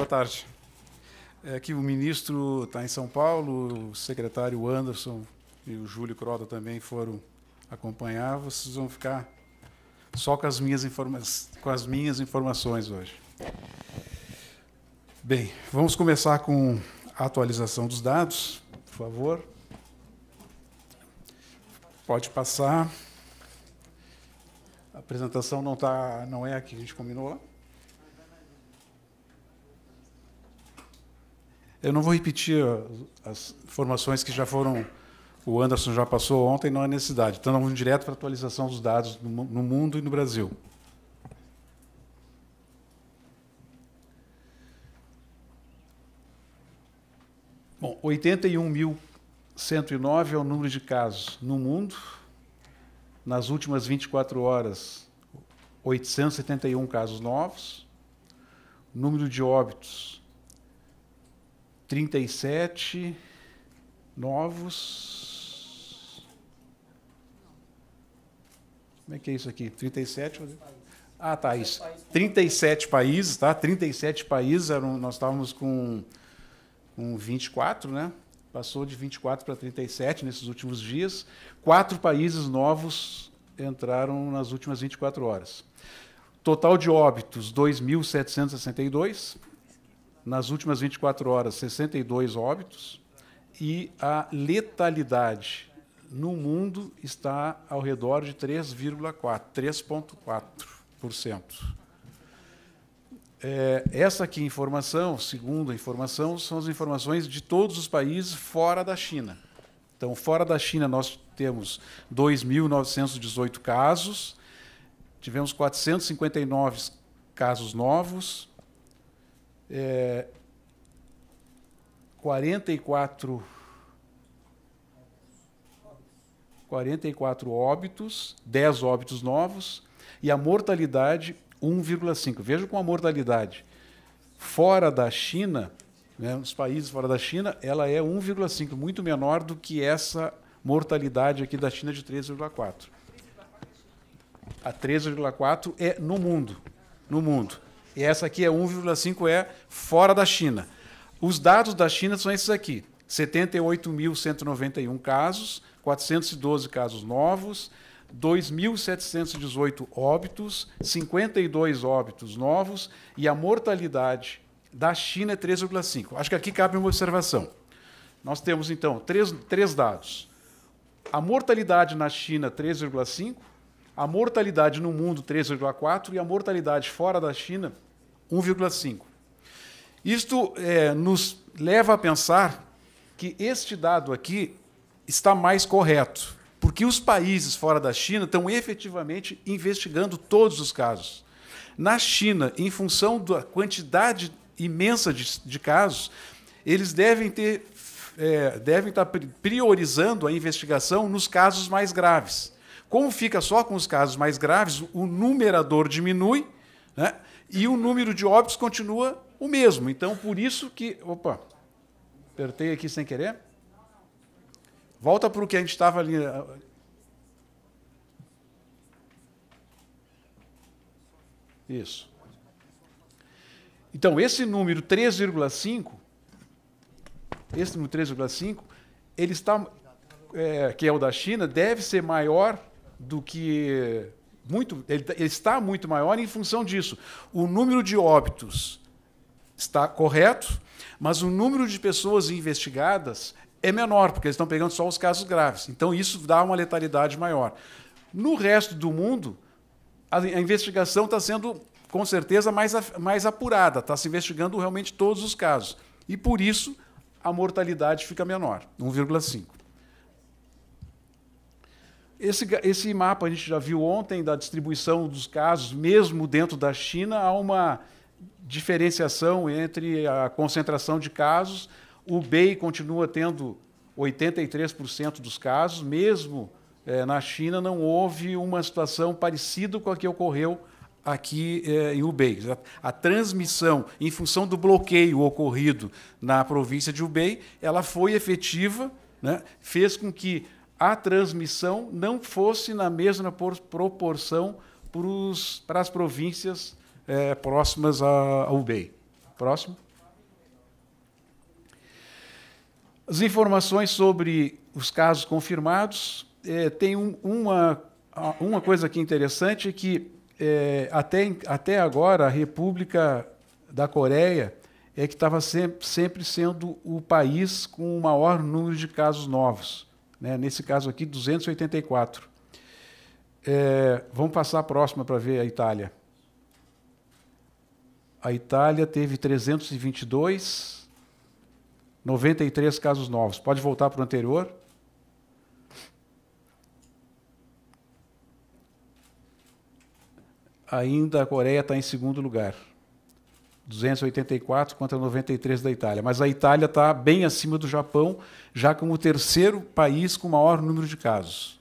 boa tarde. É que o ministro está em São Paulo, o secretário Anderson e o Júlio Croda também foram acompanhar. Vocês vão ficar só com as minhas, informa com as minhas informações hoje. Bem, vamos começar com a atualização dos dados, por favor. Pode passar. A apresentação não, tá, não é a que a gente combinou lá. Eu não vou repetir as informações que já foram. O Anderson já passou ontem, não há é necessidade. Então, vamos direto para a atualização dos dados no mundo e no Brasil. Bom, 81.109 é o número de casos no mundo. Nas últimas 24 horas, 871 casos novos. Número de óbitos, 37 novos. Como é que é isso aqui? 37? Ah, tá, isso. 37 países, tá? 37 países, eram, nós estávamos com, com 24, né? Passou de 24 para 37 nesses últimos dias. Quatro países novos entraram nas últimas 24 horas. Total de óbitos, 2.762 nas últimas 24 horas, 62 óbitos, e a letalidade no mundo está ao redor de 3,4%, 3,4%. É, essa aqui informação, segunda informação, são as informações de todos os países fora da China. Então, fora da China, nós temos 2.918 casos, tivemos 459 casos novos, é, 44 44 óbitos, 10 óbitos novos e a mortalidade 1,5. Veja como a mortalidade fora da China, né, nos países fora da China, ela é 1,5, muito menor do que essa mortalidade aqui da China de 3,4. A 3,4 é no mundo, no mundo. E essa aqui é 15 é fora da China. Os dados da China são esses aqui: 78.191 casos, 412 casos novos, 2.718 óbitos, 52 óbitos novos e a mortalidade da China é 3,5. Acho que aqui cabe uma observação. Nós temos, então, três, três dados. A mortalidade na China, 3,5, a mortalidade no mundo 3,4% e a mortalidade fora da China 1,5%. Isto é, nos leva a pensar que este dado aqui está mais correto, porque os países fora da China estão efetivamente investigando todos os casos. Na China, em função da quantidade imensa de, de casos, eles devem ter é, devem estar priorizando a investigação nos casos mais graves. Como fica só com os casos mais graves, o numerador diminui né? e o número de óbitos continua o mesmo. Então, por isso que. Opa, apertei aqui sem querer. Volta para o que a gente estava ali. Ah, isso. Então, esse número 3,5, esse número 3,5, ele está, é, que é o da China, deve ser maior do que muito, ele está muito maior em função disso. O número de óbitos está correto, mas o número de pessoas investigadas é menor, porque eles estão pegando só os casos graves. Então isso dá uma letalidade maior. No resto do mundo, a investigação está sendo, com certeza, mais, mais apurada, está se investigando realmente todos os casos. E por isso a mortalidade fica menor, 1,5. Esse, esse mapa a gente já viu ontem da distribuição dos casos, mesmo dentro da China, há uma diferenciação entre a concentração de casos. O Bei continua tendo 83% dos casos, mesmo eh, na China não houve uma situação parecida com a que ocorreu aqui eh, em Hubei. A, a, transmissão, em função do bloqueio ocorrido na província de Hubei, ela foi efetiva, né? fez com que a transmissão não fosse na mesma proporção para as províncias é, próximas ao UBEI. Próximo. As informações sobre os casos confirmados. É, tem um, uma, uma coisa aqui interessante é que é, até, até agora a República da Coreia é que estava sempre, sempre sendo o país com o maior número de casos novos né? nesse caso aqui, 284. É, vamos passar a próxima para ver a Itália. A Itália teve 322, 93 casos novos. Pode voltar para o anterior. Ainda a Coreia está em segundo lugar. 284 contra 93 da Itália. Mas a Itália está bem acima do Japão, já como o terceiro país com maior número de casos.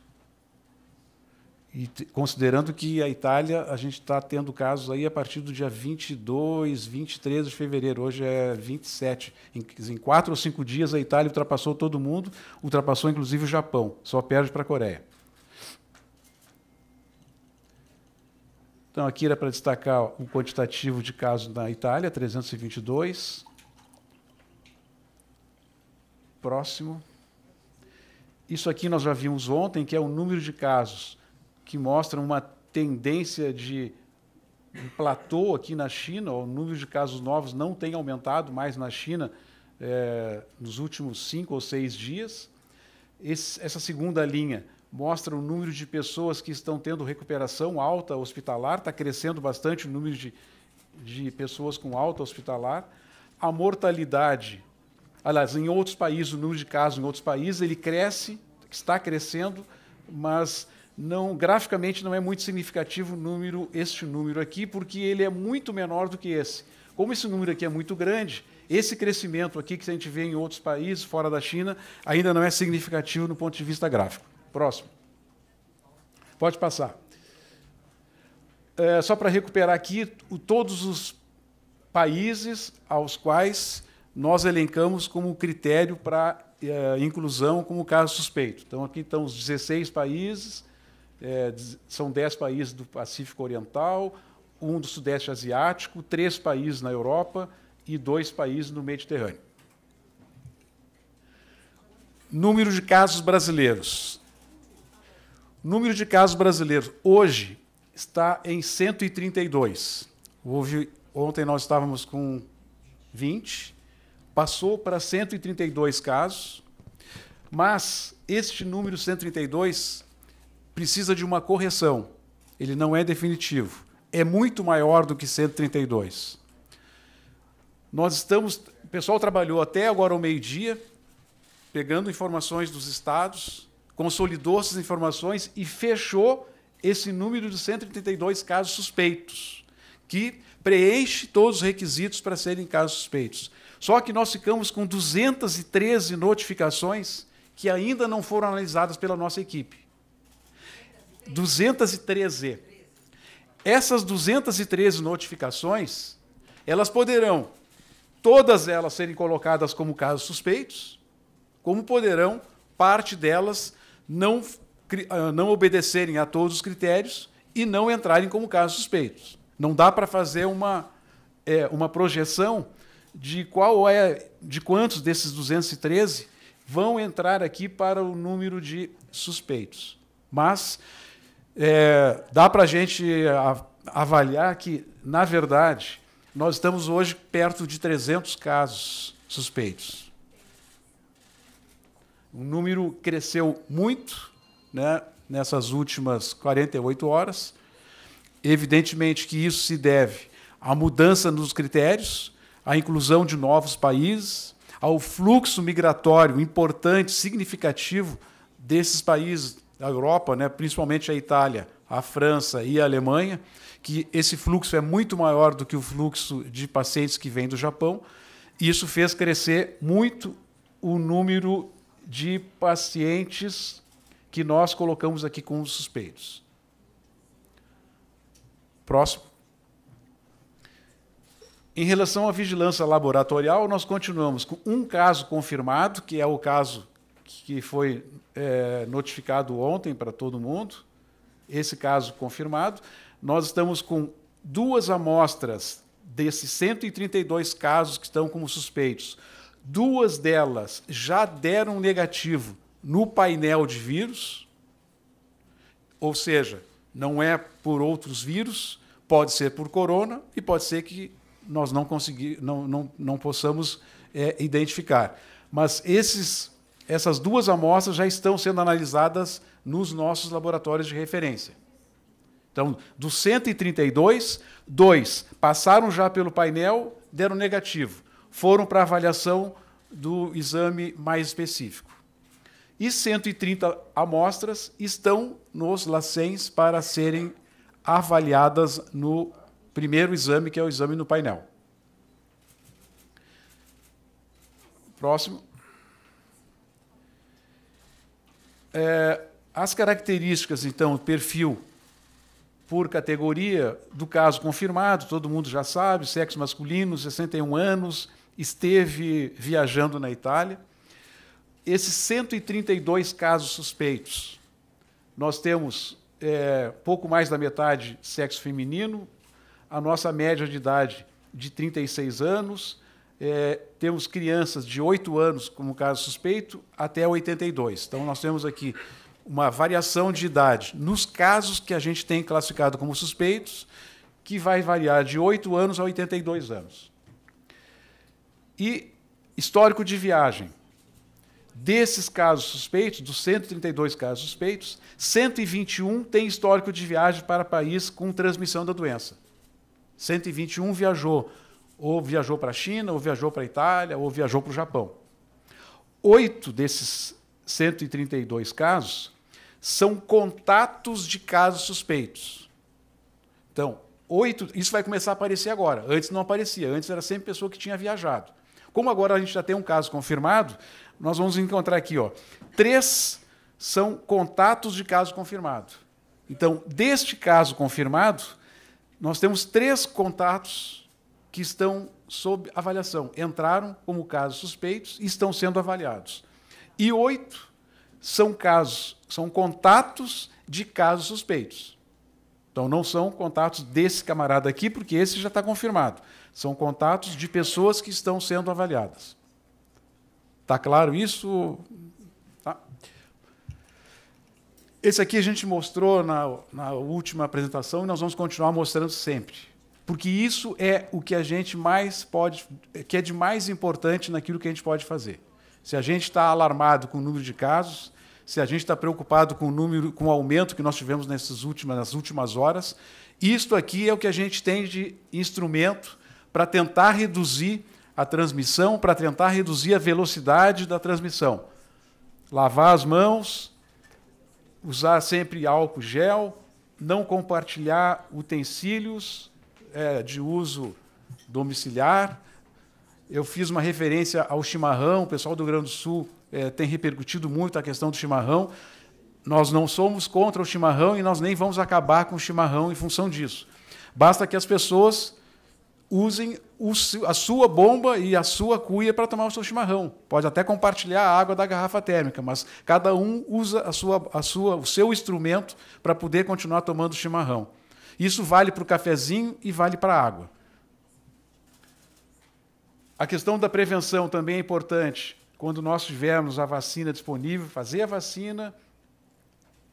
E considerando que a Itália, a gente está tendo casos aí a partir do dia 22, 23 de fevereiro, hoje é 27. Em, em quatro ou cinco dias, a Itália ultrapassou todo mundo, ultrapassou inclusive o Japão, só perde para a Coreia. Então, aqui era para destacar um quantitativo de casos na Itália, 322. Próximo. Isso aqui nós já vimos ontem, que é o número de casos, que mostra uma tendência de um platô aqui na China, o número de casos novos não tem aumentado mais na China é, nos últimos cinco ou seis dias. Esse, essa segunda linha mostra o número de pessoas que estão tendo recuperação alta hospitalar, está crescendo bastante o número de, de pessoas com alta hospitalar. A mortalidade, aliás, em outros países, o número de casos em outros países, ele cresce, está crescendo, mas não graficamente não é muito significativo o número, este número aqui, porque ele é muito menor do que esse. Como esse número aqui é muito grande, esse crescimento aqui que a gente vê em outros países fora da China ainda não é significativo no ponto de vista gráfico. Próximo. Pode passar. É, só para recuperar aqui o, todos os países aos quais nós elencamos como critério para é, inclusão como caso suspeito. Então, aqui estão os 16 países, é, são 10 países do Pacífico Oriental, um do Sudeste Asiático, três países na Europa e dois países no Mediterrâneo. Número de casos brasileiros. Número de casos brasileiros hoje está em 132. Houve, ontem nós estávamos com 20, passou para 132 casos, mas este número 132 precisa de uma correção. Ele não é definitivo. É muito maior do que 132. Nós estamos, o pessoal trabalhou até agora ao meio-dia, pegando informações dos estados, consolidou essas informações e fechou esse número de 132 casos suspeitos, que preenche todos os requisitos para serem casos suspeitos. Só que nós ficamos com 213 notificações que ainda não foram analisadas pela nossa equipe. 213. Essas 213 notificações, elas poderão todas elas serem colocadas como casos suspeitos, como poderão parte delas não, ah, não obedecerem a todos os critérios e não entrarem como casos suspeitos. Não dá para fazer uma, é, uma projeção de qual é de quantos desses 213 vão entrar aqui para o número de suspeitos. Mas é, dá para a gente avaliar que, na verdade, nós estamos hoje perto de 300 casos suspeitos. O número cresceu muito né, nessas últimas 48 horas. Evidentemente que isso se deve à mudança nos critérios, à inclusão de novos países, ao fluxo migratório importante, significativo desses países da Europa, né, principalmente a Itália, a França e a Alemanha, que esse fluxo é muito maior do que o fluxo de pacientes que vêm do Japão. Isso fez crescer muito o número de pacientes que nós colocamos aqui com suspeitos. Próximo. Em relação à vigilância laboratorial, nós continuamos com um caso confirmado, que é o caso que foi é, notificado ontem para todo mundo. Esse caso confirmado. Nós estamos com duas amostras desses 132 casos que estão como suspeitos. Duas delas já deram negativo no painel de vírus, ou seja, não é por outros vírus, pode ser por corona e pode ser que nós não, não, não, não possamos é, identificar. Mas esses, essas duas amostras já estão sendo analisadas nos nossos laboratórios de referência. Então, dos 132, dois passaram já pelo painel, deram negativo foram para avaliação do exame mais específico. E 130 amostras estão nos LACENs para serem avaliadas no primeiro exame, que é o exame no painel. Próximo. É, as características, então, perfil por categoria do caso confirmado, todo mundo já sabe, sexo masculino, 61 anos, esteve viajando na Itália. Esses 132 casos suspeitos, nós temos é, pouco mais da metade sexo feminino, a nossa média de idade de 36 anos, é, temos crianças de 8 anos como caso suspeito até 82. Então, nós temos aqui uma variação de idade nos casos que a gente tem classificado como suspeitos, que vai variar de 8 anos a 82 anos. E histórico de viagem. Desses casos suspeitos, dos 132 casos suspeitos, 121 têm histórico de viagem para país com transmissão da doença. 121 viajou, ou viajou para a China, ou viajou para a Itália, ou viajou para o Japão. Oito desses 132 casos são contatos de casos suspeitos. Então, oito, isso vai começar a aparecer agora. Antes não aparecia, antes era sempre pessoa que tinha viajado. Como agora a gente já tem um caso confirmado, nós vamos encontrar aqui, ó, três são contatos de caso confirmado. Então, deste caso confirmado, nós temos três contatos que estão sob avaliação, entraram como casos suspeitos e estão sendo avaliados. E oito são casos, são contatos de casos suspeitos. Então, não são contatos desse camarada aqui, porque esse já está confirmado. São contatos de pessoas que estão sendo avaliadas. Está claro isso? Tá. Esse aqui a gente mostrou na, na última apresentação e nós vamos continuar mostrando sempre. Porque isso é o que a gente mais pode, que é de mais importante naquilo que a gente pode fazer. Se a gente está alarmado com o número de casos, se a gente está preocupado com o número, com o aumento que nós tivemos nessas últimas, nas últimas horas, isto aqui é o que a gente tem de instrumento para tentar reduzir a transmissão, para tentar reduzir a velocidade da transmissão. Lavar as mãos, usar sempre álcool gel, não compartilhar utensílios é, de uso domiciliar. Eu fiz uma referência ao chimarrão, o pessoal do Rio Grande do Sul é, tem repercutido muito a questão do chimarrão. Nós não somos contra o chimarrão e nós nem vamos acabar com o chimarrão em função disso. Basta que as pessoas usem o, a sua bomba e a sua cuia para tomar o seu chimarrão. Pode até compartilhar a água da garrafa térmica, mas cada um usa a sua, a sua, o seu instrumento para poder continuar tomando o chimarrão. Isso vale para o cafezinho e vale para a água. A questão da prevenção também é importante. Quando nós tivermos a vacina disponível, fazer a vacina,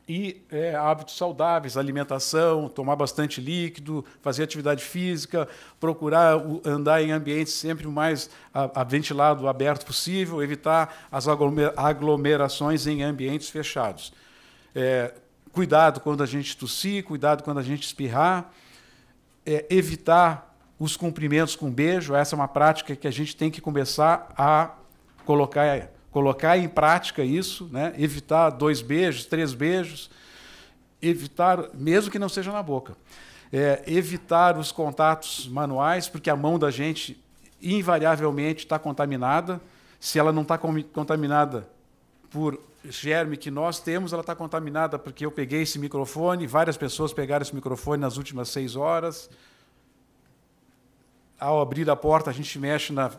e é, hábitos saudáveis, alimentação, tomar bastante líquido, fazer atividade física, procurar andar em ambientes sempre mais a, a ventilado, aberto possível, evitar as aglomerações em ambientes fechados. É, cuidado quando a gente tossir, cuidado quando a gente espirrar, é, evitar os cumprimentos com beijo, essa é uma prática que a gente tem que começar a colocar é, colocar em prática isso, né? evitar dois beijos, três beijos, evitar, mesmo que não seja na boca, é, evitar os contatos manuais, porque a mão da gente invariavelmente está contaminada. Se ela não está contaminada por germe que nós temos, ela está contaminada porque eu peguei esse microfone, várias pessoas pegaram esse microfone nas últimas seis horas. Ao abrir a porta, a gente mexe na,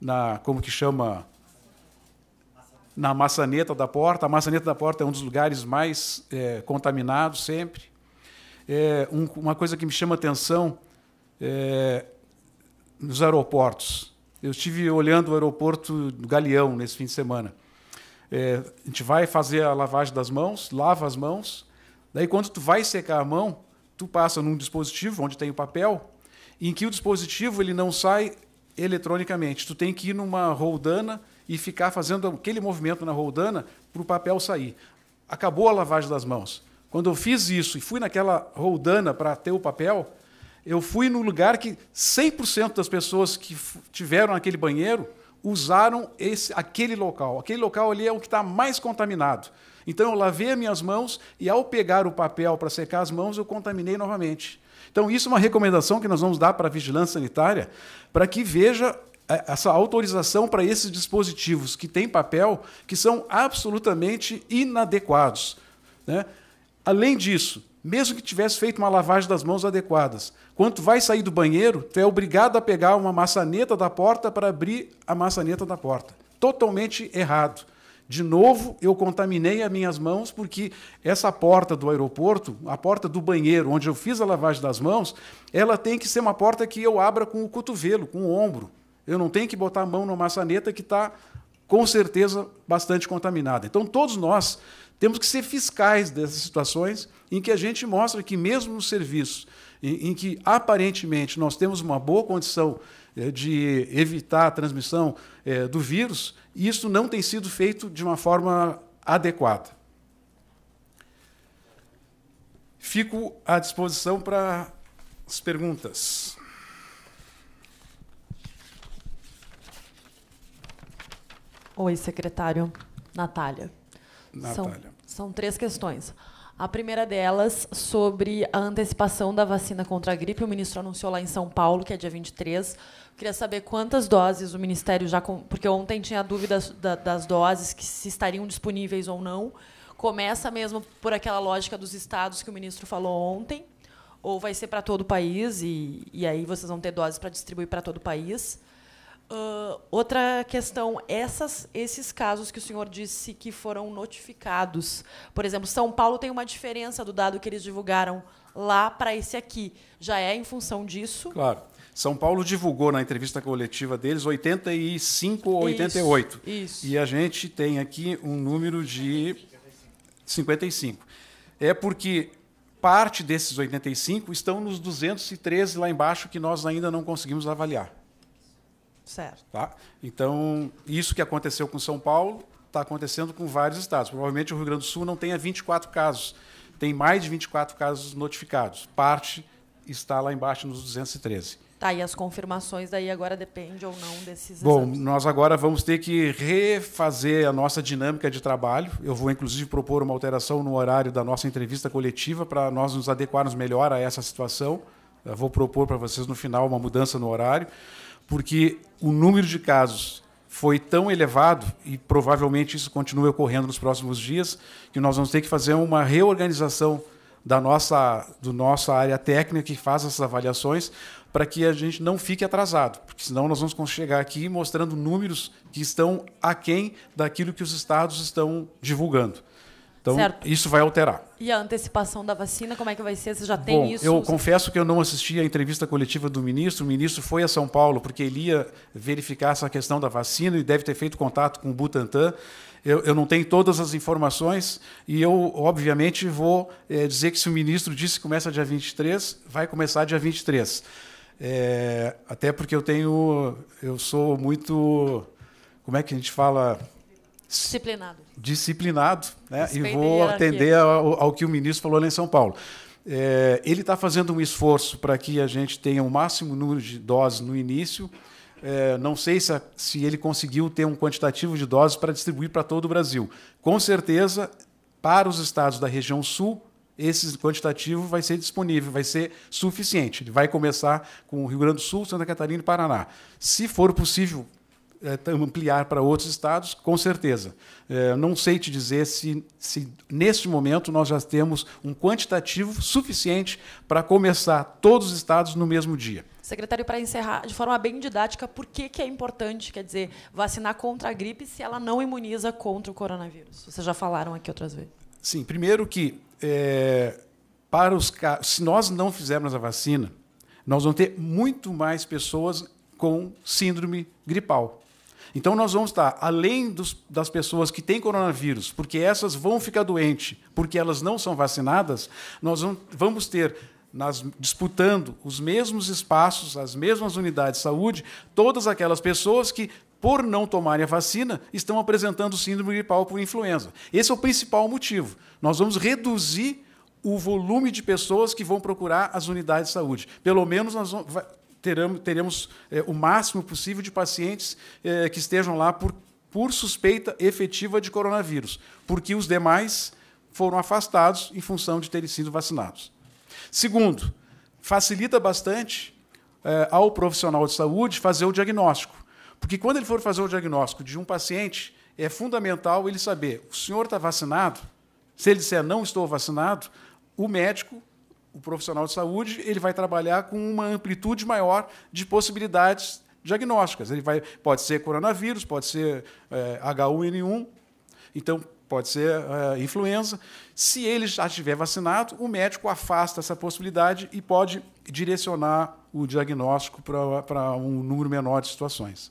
na como que chama, na maçaneta da porta. A maçaneta da porta é um dos lugares mais é, contaminados sempre. É, um, uma coisa que me chama atenção é, nos aeroportos. Eu estive olhando o aeroporto do Galeão nesse fim de semana. É, a gente vai fazer a lavagem das mãos, lava as mãos. Daí, quando tu vai secar a mão, tu passa num dispositivo onde tem o papel, em que o dispositivo ele não sai eletronicamente. Tu tem que ir numa roldana e ficar fazendo aquele movimento na roldana para o papel sair. Acabou a lavagem das mãos. Quando eu fiz isso e fui naquela roldana para ter o papel, eu fui no lugar que 100% das pessoas que tiveram aquele banheiro usaram esse, aquele local. Aquele local ali é o que está mais contaminado. Então eu lavei as minhas mãos e ao pegar o papel para secar as mãos, eu contaminei novamente. Então isso é uma recomendação que nós vamos dar para a vigilância sanitária, para que veja essa autorização para esses dispositivos que têm papel, que são absolutamente inadequados. Né? Além disso, mesmo que tivesse feito uma lavagem das mãos adequadas, quando tu vai sair do banheiro, tu é obrigado a pegar uma maçaneta da porta para abrir a maçaneta da porta. Totalmente errado. De novo, eu contaminei as minhas mãos porque essa porta do aeroporto, a porta do banheiro, onde eu fiz a lavagem das mãos, ela tem que ser uma porta que eu abra com o cotovelo, com o ombro. Eu não tenho que botar a mão numa maçaneta que está, com certeza, bastante contaminada. Então, todos nós temos que ser fiscais dessas situações em que a gente mostra que, mesmo nos serviços em, em que aparentemente nós temos uma boa condição eh, de evitar a transmissão eh, do vírus, isso não tem sido feito de uma forma adequada. Fico à disposição para as perguntas. Oi, secretário. Natália. Natália. São, são três questões. A primeira delas sobre a antecipação da vacina contra a gripe. O ministro anunciou lá em São Paulo, que é dia 23. Queria saber quantas doses o ministério já. Porque ontem tinha dúvidas das doses que se estariam disponíveis ou não. Começa mesmo por aquela lógica dos estados que o ministro falou ontem, ou vai ser para todo o país, e, e aí vocês vão ter doses para distribuir para todo o país. Uh, outra questão, essas, esses casos que o senhor disse que foram notificados, por exemplo, São Paulo tem uma diferença do dado que eles divulgaram lá para esse aqui. Já é em função disso? Claro. São Paulo divulgou na entrevista coletiva deles 85 ou 88. Isso, isso. E a gente tem aqui um número de 55. É porque parte desses 85 estão nos 213 lá embaixo que nós ainda não conseguimos avaliar. Certo. Tá? Então, isso que aconteceu com São Paulo está acontecendo com vários estados. Provavelmente o Rio Grande do Sul não tenha 24 casos. Tem mais de 24 casos notificados. Parte está lá embaixo nos 213. Tá, e as confirmações daí agora depende ou não desses Bom, exames. nós agora vamos ter que refazer a nossa dinâmica de trabalho. Eu vou, inclusive, propor uma alteração no horário da nossa entrevista coletiva para nós nos adequarmos melhor a essa situação. Eu vou propor para vocês, no final, uma mudança no horário porque o número de casos foi tão elevado, e provavelmente isso continue ocorrendo nos próximos dias, que nós vamos ter que fazer uma reorganização da nossa, do nossa área técnica que faz essas avaliações, para que a gente não fique atrasado, porque senão nós vamos chegar aqui mostrando números que estão aquém daquilo que os estados estão divulgando. Então, certo. isso vai alterar. E a antecipação da vacina, como é que vai ser? Você já Bom, tem isso? Eu confesso que eu não assisti à entrevista coletiva do ministro. O ministro foi a São Paulo porque ele ia verificar essa questão da vacina e deve ter feito contato com o Butantan. Eu, eu, não tenho todas as informações e eu, obviamente, vou é, dizer que se o ministro disse que começa dia 23, vai começar dia 23. É, eh, até porque eu tenho. Eu sou muito. Como é que a gente fala? Disciplinado disciplinado né? e vou atender ao, ao, que o ministro falou lá em São Paulo. É, ele está fazendo um esforço para que a gente tenha o máximo número de doses no início. É, não sei se, a, se ele conseguiu ter um quantitativo de doses para distribuir para todo o Brasil. Com certeza, para os estados da região sul, esse quantitativo vai ser disponível, vai ser suficiente. Ele vai começar com o Rio Grande do Sul, Santa Catarina e Paraná. Se for possível eh, ampliar para outros estados, com certeza. Eh, não sei te dizer se, se, neste momento, nós já temos um quantitativo suficiente para começar todos os estados no mesmo dia. Secretário, para encerrar de forma bem didática, por que, que é importante, quer dizer, vacinar contra a gripe se ela não imuniza contra o coronavírus? Vocês já falaram aqui outras vezes. Sim, primeiro que é, para os se nós não fizermos a vacina, nós vamos ter muito mais pessoas com síndrome gripal. Então nós vamos estar além dos, das pessoas que têm coronavírus, porque essas vão ficar doentes, porque elas não são vacinadas, nós vamos ter nas, disputando os mesmos espaços, as mesmas unidades de saúde, todas aquelas pessoas que por não tomarem a vacina, estão apresentando síndrome gripal por influenza. Esse é o principal motivo. Nós vamos reduzir o volume de pessoas que vão procurar as unidades de saúde. Pelo menos nós vamos, teremos é, o máximo possível de pacientes é, que estejam lá por, por suspeita efetiva de coronavírus, porque os demais foram afastados em função de terem sido vacinados. Segundo, facilita bastante é, ao profissional de saúde fazer o diagnóstico, porque quando ele for fazer o diagnóstico de um paciente, é fundamental ele saber: o senhor está vacinado? Se ele disser não estou vacinado, o médico o profissional de saúde ele vai trabalhar com uma amplitude maior de possibilidades diagnósticas. Ele vai, pode ser coronavírus, pode ser é, eh, H1N1, então pode ser é, influenza. Se ele já estiver vacinado, o médico afasta essa possibilidade e pode direcionar o diagnóstico para um número menor de situações.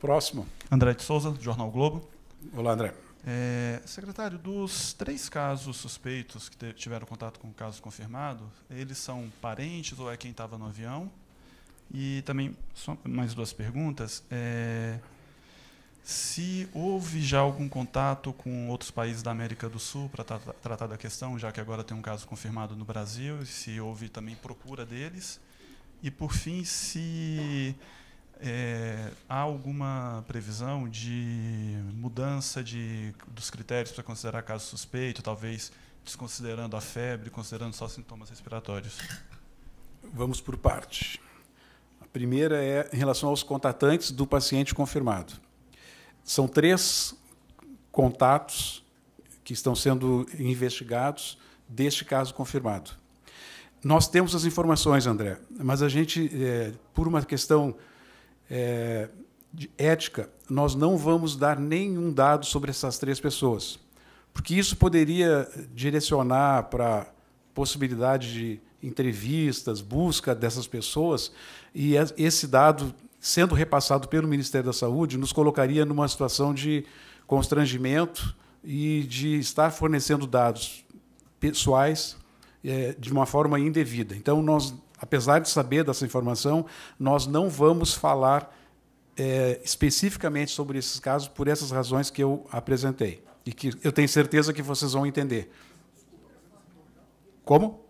Próximo. André de Souza, Jornal Globo. Olá, André. É, secretário, dos três casos suspeitos que tiveram contato com o caso confirmado, eles são parentes ou é quem estava no avião? E também, só mais duas perguntas. É, se houve já algum contato com outros países da América do Sul para tra tratar da questão, já que agora tem um caso confirmado no Brasil, se houve também procura deles? E, por fim, se. É, há alguma previsão de mudança de, dos critérios para considerar caso suspeito, talvez desconsiderando a febre, considerando só sintomas respiratórios? Vamos por parte. A primeira é em relação aos contatantes do paciente confirmado. São três contatos que estão sendo investigados deste caso confirmado. Nós temos as informações, André, mas a gente, é, por uma questão é, de ética, nós não vamos dar nenhum dado sobre essas três pessoas, porque isso poderia direcionar para possibilidade de entrevistas, busca dessas pessoas, e esse dado sendo repassado pelo Ministério da Saúde nos colocaria numa situação de constrangimento e de estar fornecendo dados pessoais é, de uma forma indevida. Então, nós apesar de saber dessa informação, nós não vamos falar é, especificamente sobre esses casos por essas razões que eu apresentei e que eu tenho certeza que vocês vão entender. Como?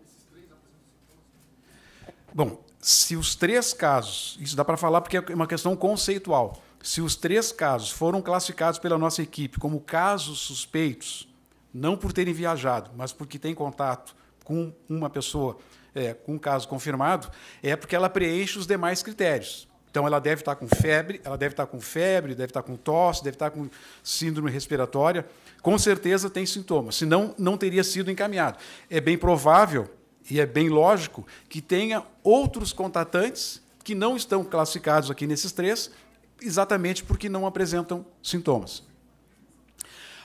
Bom, se os três casos, isso dá para falar porque é uma questão conceitual. Se os três casos foram classificados pela nossa equipe como casos suspeitos, não por terem viajado, mas porque têm contato com uma pessoa é, com um caso confirmado, é porque ela preenche os demais critérios. Então, ela deve estar com febre, ela deve estar com febre, deve estar com tosse, deve estar com síndrome respiratória. Com certeza tem sintomas, senão não teria sido encaminhado. É bem provável e é bem lógico que tenha outros contatantes que não estão classificados aqui nesses três, exatamente porque não apresentam sintomas.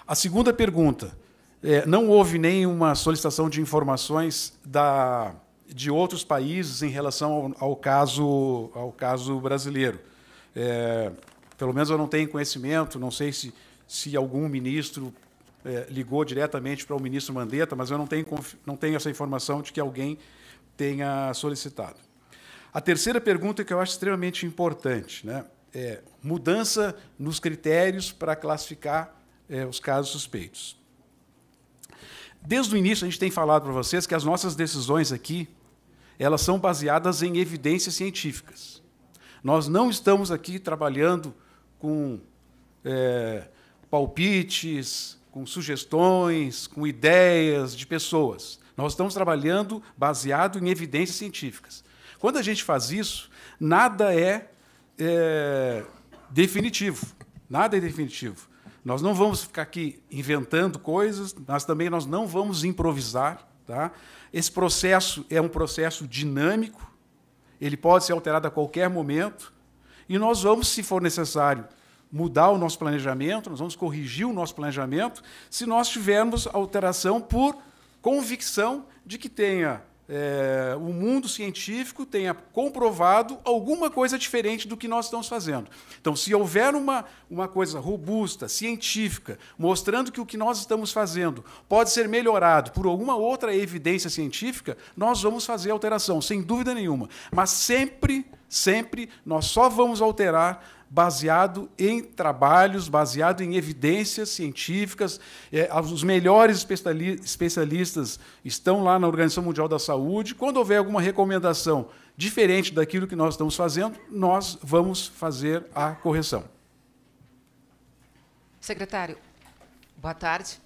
A segunda pergunta: é, não houve nenhuma solicitação de informações da de outros países em relação ao, ao caso, ao caso brasileiro. É, pelo menos eu não tenho conhecimento, não sei se, se algum ministro é, ligou diretamente para o ministro Mandetta, mas eu não tenho, não tenho essa informação de que alguém tenha solicitado. A terceira pergunta que eu acho extremamente importante, né? É, mudança nos critérios para classificar é, os casos suspeitos. Desde o início, a gente tem falado para vocês que as nossas decisões aqui elas são baseadas em evidências científicas. Nós não estamos aqui trabalhando com é, palpites, com sugestões, com ideias de pessoas. Nós estamos trabalhando baseado em evidências científicas. Quando a gente faz isso, nada é, é definitivo. Nada é definitivo. Nós não vamos ficar aqui inventando coisas, mas também nós não vamos improvisar. Tá? Esse processo é um processo dinâmico, ele pode ser alterado a qualquer momento, e nós vamos, se for necessário, mudar o nosso planejamento, nós vamos corrigir o nosso planejamento, se nós tivermos alteração por convicção de que tenha é, o mundo científico tenha comprovado alguma coisa diferente do que nós estamos fazendo. Então, se houver uma, uma coisa robusta, científica, mostrando que o que nós estamos fazendo pode ser melhorado por alguma outra evidência científica, nós vamos fazer alteração, sem dúvida nenhuma. Mas sempre, sempre, nós só vamos alterar baseado em trabalhos, baseado em evidências científicas. É, os melhores especiali especialistas estão lá na Organização Mundial da Saúde. Quando houver alguma recomendação diferente daquilo que nós estamos fazendo, nós vamos fazer a correção. Secretário, boa tarde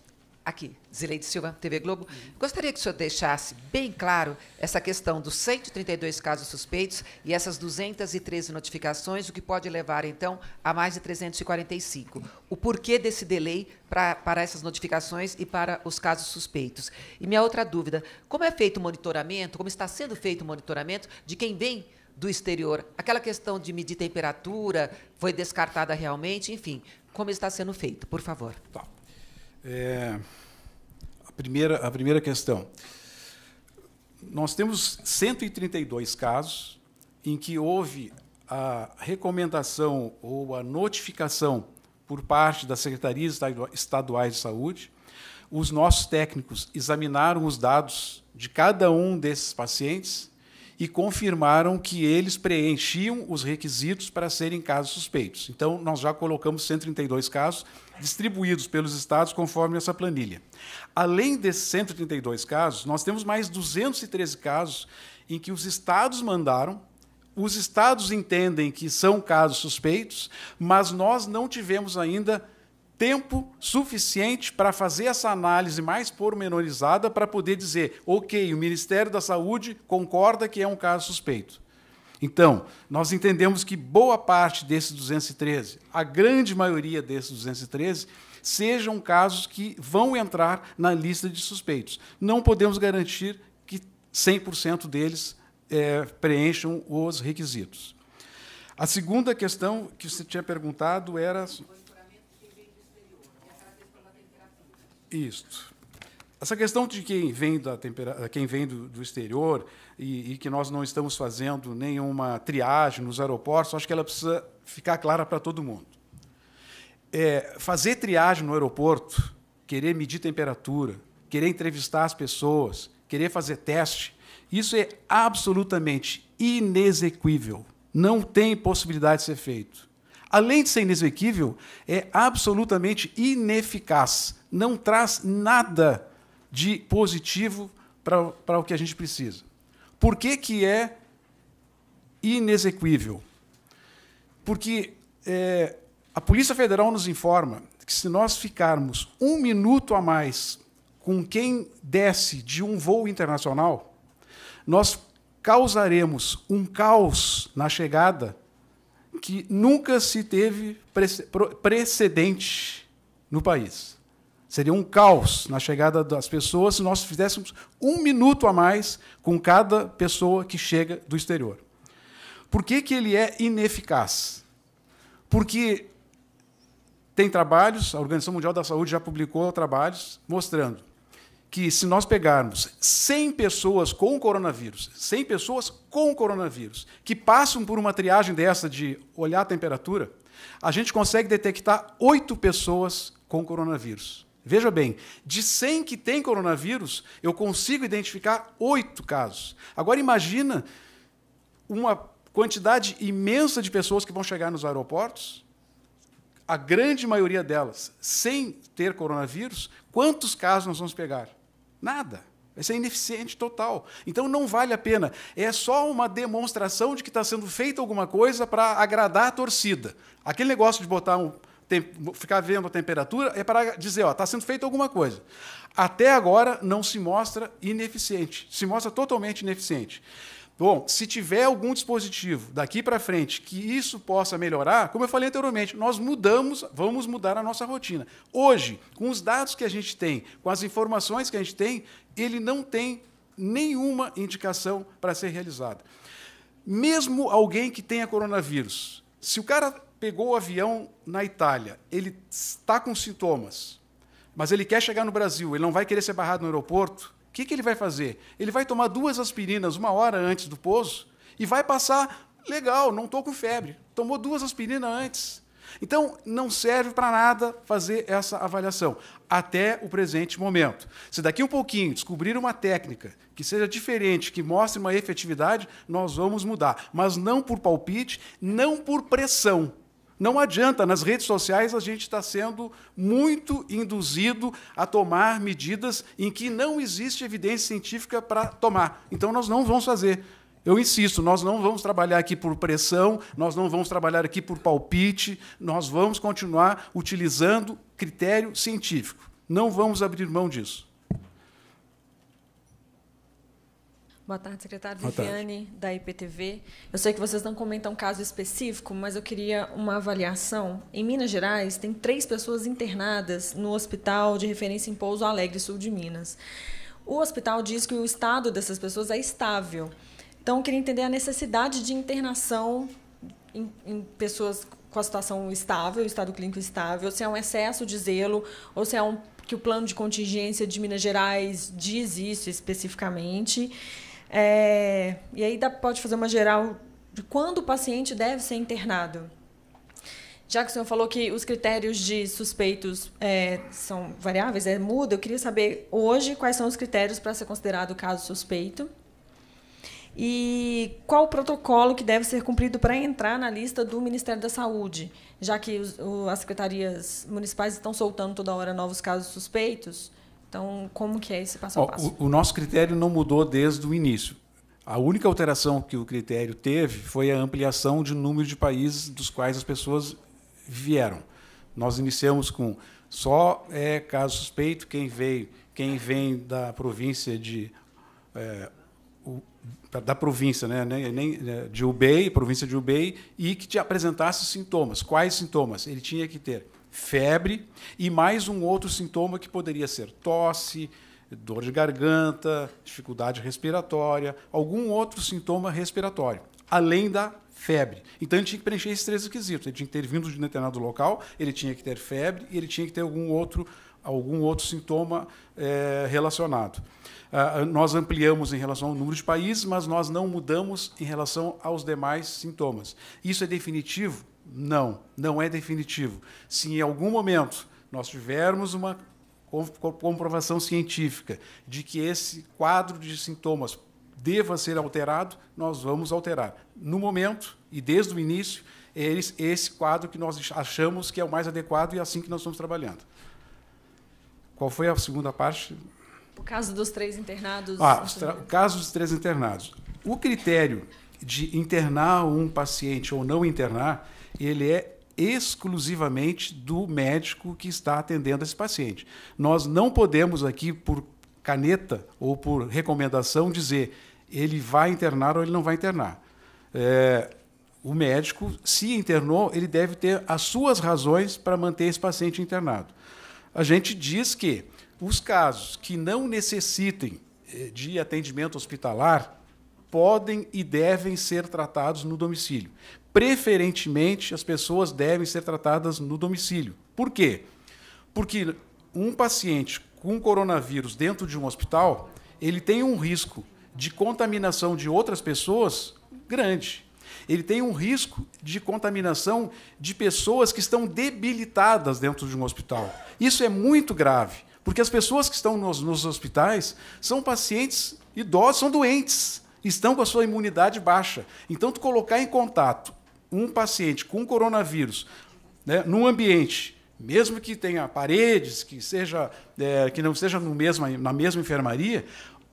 aqui, Zileide Silva, TV Globo. Gostaria que o senhor deixasse bem claro essa questão dos 132 casos suspeitos e essas 213 notificações, o que pode levar, então, a mais de 345. O porquê desse delay pra, para essas notificações e para os casos suspeitos. E minha outra dúvida, como é feito o monitoramento, como está sendo feito o monitoramento de quem vem do exterior? Aquela questão de medir temperatura foi descartada realmente? Enfim, como está sendo feito? Por favor. Tá. É, a, primeira, a primeira questão. Nós temos 132 casos em que houve a recomendação ou a notificação por parte das secretarias estaduais de saúde. Os nossos técnicos examinaram os dados de cada um desses pacientes e confirmaram que eles preenchiam os requisitos para serem casos suspeitos. Então, nós já colocamos 132 casos distribuídos pelos estados conforme essa planilha. Além desses 132 casos, nós temos mais 213 casos em que os estados mandaram os estados entendem que são casos suspeitos, mas nós não tivemos ainda tempo suficiente para fazer essa análise mais pormenorizada para poder dizer, ok, o Ministério da Saúde concorda que é um caso suspeito. Então, nós entendemos que boa parte desses 213, a grande maioria desses 213, sejam casos que vão entrar na lista de suspeitos. Não podemos garantir que 100% deles é, preencham os requisitos. A segunda questão que você tinha perguntado era Isto. Essa questão de quem vem, da tempera... quem vem do, do exterior e, e, que nós não estamos fazendo nenhuma triagem nos aeroportos, acho que ela precisa ficar clara para todo mundo. É, fazer triagem no aeroporto, querer medir temperatura, querer entrevistar as pessoas, querer fazer teste, isso é absolutamente inexequível. Não tem possibilidade de ser feito além de ser inexequível, é absolutamente ineficaz. Não traz nada de positivo para o que a gente precisa. Por que, que é inexequível? Porque é, a Polícia Federal nos informa que se nós ficarmos um minuto a mais com quem desce de um voo internacional, nós causaremos um caos na chegada que nunca se teve precedente no país. Seria um caos na chegada das pessoas se nós fizéssemos um minuto a mais com cada pessoa que chega do exterior. Por que, que ele é ineficaz? Porque tem trabalhos, a Organização Mundial da Saúde já publicou trabalhos mostrando que se nós pegarmos 100 pessoas com coronavírus, 100 pessoas com coronavírus, que passam por uma triagem dessa de olhar a temperatura, a gente consegue detectar 8 pessoas com coronavírus. Veja bem, de 100 que tem coronavírus, eu consigo identificar 8 casos. Agora imagina uma quantidade imensa de pessoas que vão chegar nos aeroportos, a grande maioria delas sem ter coronavírus, quantos casos nós vamos pegar? Nada. Vai ser é ineficiente total. Então não vale a pena. É só uma demonstração de que está sendo feita alguma coisa para agradar a torcida. Aquele negócio de botar um. Tem, ficar vendo a temperatura é para dizer, ó, está sendo feita alguma coisa. Até agora não se mostra ineficiente, se mostra totalmente ineficiente. Bom, se tiver algum dispositivo daqui para frente que isso possa melhorar, como eu falei anteriormente, nós mudamos, vamos mudar a nossa rotina. Hoje, com os dados que a gente tem, com as informações que a gente tem, ele não tem nenhuma indicação para ser realizada. Mesmo alguém que tenha coronavírus, se o cara pegou o avião na Itália, ele está com sintomas, mas ele quer chegar no Brasil, ele não vai querer ser barrado no aeroporto, o que, que ele vai fazer? Ele vai tomar duas aspirinas uma hora antes do pouso e vai passar, legal, não estou com febre. Tomou duas aspirinas antes. Então, não serve para nada fazer essa avaliação, até o presente momento. Se daqui um pouquinho descobrir uma técnica que seja diferente, que mostre uma efetividade, nós vamos mudar. Mas não por palpite, não por pressão. Não adianta, nas redes sociais a gente está sendo muito induzido a tomar medidas em que não existe evidência científica para tomar. Então nós não vamos fazer. Eu insisto, nós não vamos trabalhar aqui por pressão, nós não vamos trabalhar aqui por palpite, nós vamos continuar utilizando critério científico. Não vamos abrir mão disso. Boa tarde, secretário Boa Viviane, tarde. da IPTV. Eu sei que vocês não comentam um caso específico, mas eu queria uma avaliação. Em Minas Gerais, tem três pessoas internadas no hospital de referência em Pouso Alegre, sul de Minas. O hospital diz que o estado dessas pessoas é estável. Então, eu queria entender a necessidade de internação em, em pessoas com a situação estável, estado clínico estável, se é um excesso de zelo ou se é um que o plano de contingência de Minas Gerais diz isso especificamente. É, e aí dá, pode fazer uma geral de quando o paciente deve ser internado. Já que o senhor falou que os critérios de suspeitos é, são variáveis, é muda, eu queria saber hoje quais são os critérios para ser considerado caso suspeito. E qual o protocolo que deve ser cumprido para entrar na lista do Ministério da Saúde, já que os, o, as secretarias municipais estão soltando toda hora novos casos suspeitos? Então, como que é esse passo a passo? O, o nosso critério não mudou desde o início. A única alteração que o critério teve foi a ampliação de número de países dos quais as pessoas vieram. Nós iniciamos com só é caso suspeito quem veio, quem vem da província de é, o, da província, né, né, de Hubei, província de Hubei, e que te apresentasse sintomas. Quais sintomas? Ele tinha que ter febre e mais um outro sintoma que poderia ser tosse, dor de garganta, dificuldade respiratória, algum outro sintoma respiratório, além da febre. Então ele tinha que preencher esses três requisitos. Ele tinha que ter vindo de um determinado local, ele tinha que ter febre e ele tinha que ter algum outro, algum outro sintoma é, relacionado. Ah, ah, nós ampliamos em relação ao número de países, mas nós não mudamos em relação aos demais sintomas. Isso é definitivo não, não é definitivo. Se em algum momento nós tivermos uma comprovação científica de que esse quadro de sintomas deva ser alterado, nós vamos alterar. No momento e desde o início, é esse quadro que nós achamos que é o mais adequado e é assim que nós estamos trabalhando. Qual foi a segunda parte? O caso dos três internados. Ah, o caso dos três internados. O critério de internar um paciente ou não internar ele é exclusivamente do médico que está atendendo esse paciente. Nós não podemos aqui, por caneta ou por recomendação, dizer ele vai internar ou ele não vai internar. É, o médico, se internou, ele deve ter as suas razões para manter esse paciente internado. A gente diz que os casos que não necessitem eh, de atendimento hospitalar, podem e devem ser tratados no domicílio. Preferentemente, as pessoas devem ser tratadas no domicílio. Por quê? Porque um paciente com coronavírus dentro de um hospital, ele tem um risco de contaminação de outras pessoas grande. Ele tem um risco de contaminação de pessoas que estão debilitadas dentro de um hospital. Isso é muito grave, porque as pessoas que estão nos, nos hospitais são pacientes idosos, são doentes estão com a sua imunidade baixa. Então, tu colocar em contato um paciente com coronavírus né, num ambiente, mesmo que tenha paredes, que, seja, é, que não seja no mesmo, na mesma enfermaria,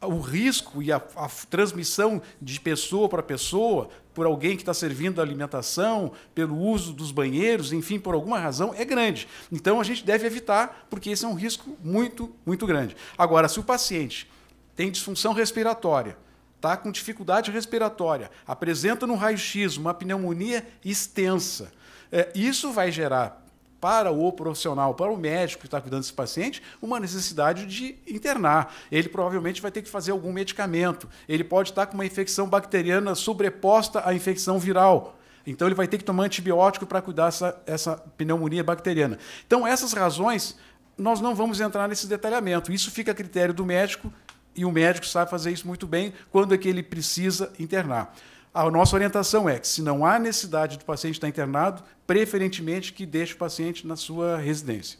o risco e a, a transmissão de pessoa para pessoa, por alguém que está servindo a alimentação, pelo uso dos banheiros, enfim, por alguma razão, é grande. Então a gente deve evitar, porque esse é um risco muito, muito grande. Agora, se o paciente tem disfunção respiratória, está com dificuldade respiratória, apresenta no raio-x uma pneumonia extensa. É, isso vai gerar para o profissional, para o médico que está cuidando desse paciente, uma necessidade de internar. Ele provavelmente vai ter que fazer algum medicamento. Ele pode estar tá com uma infecção bacteriana sobreposta à infecção viral. Então ele vai ter que tomar antibiótico para cuidar essa, essa pneumonia bacteriana. Então essas razões nós não vamos entrar nesse detalhamento. Isso fica a critério do médico e o médico sabe fazer isso muito bem quando é que ele precisa internar. A nossa orientação é que, se não há necessidade do paciente estar internado, preferentemente que deixe o paciente na sua residência.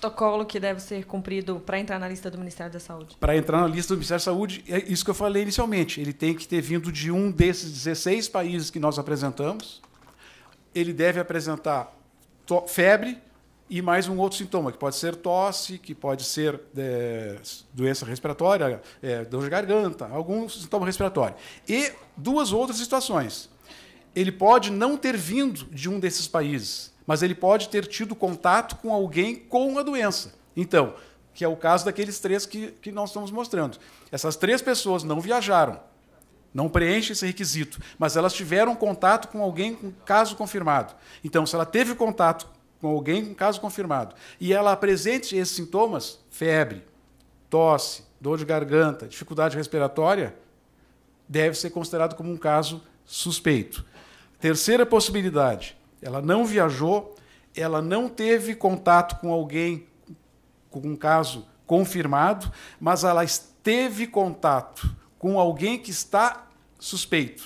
Protocolo que deve ser cumprido para entrar na lista do Ministério da Saúde? Para entrar na lista do Ministério da Saúde, é isso que eu falei inicialmente. Ele tem que ter vindo de um desses 16 países que nós apresentamos. Ele deve apresentar febre, e mais um outro sintoma, que pode ser tosse, que pode ser é, doença respiratória, é, dor de garganta, algum sintoma respiratório. E duas outras situações. Ele pode não ter vindo de um desses países, mas ele pode ter tido contato com alguém com a doença. Então, que é o caso daqueles três que, que nós estamos mostrando. Essas três pessoas não viajaram, não preenche esse requisito, mas elas tiveram contato com alguém com caso confirmado. Então, se ela teve contato com alguém com caso confirmado, e ela apresente esses sintomas, febre, tosse, dor de garganta, dificuldade respiratória, deve ser considerado como um caso suspeito. Terceira possibilidade, ela não viajou, ela não teve contato com alguém com um caso confirmado, mas ela esteve contato com alguém que está suspeito.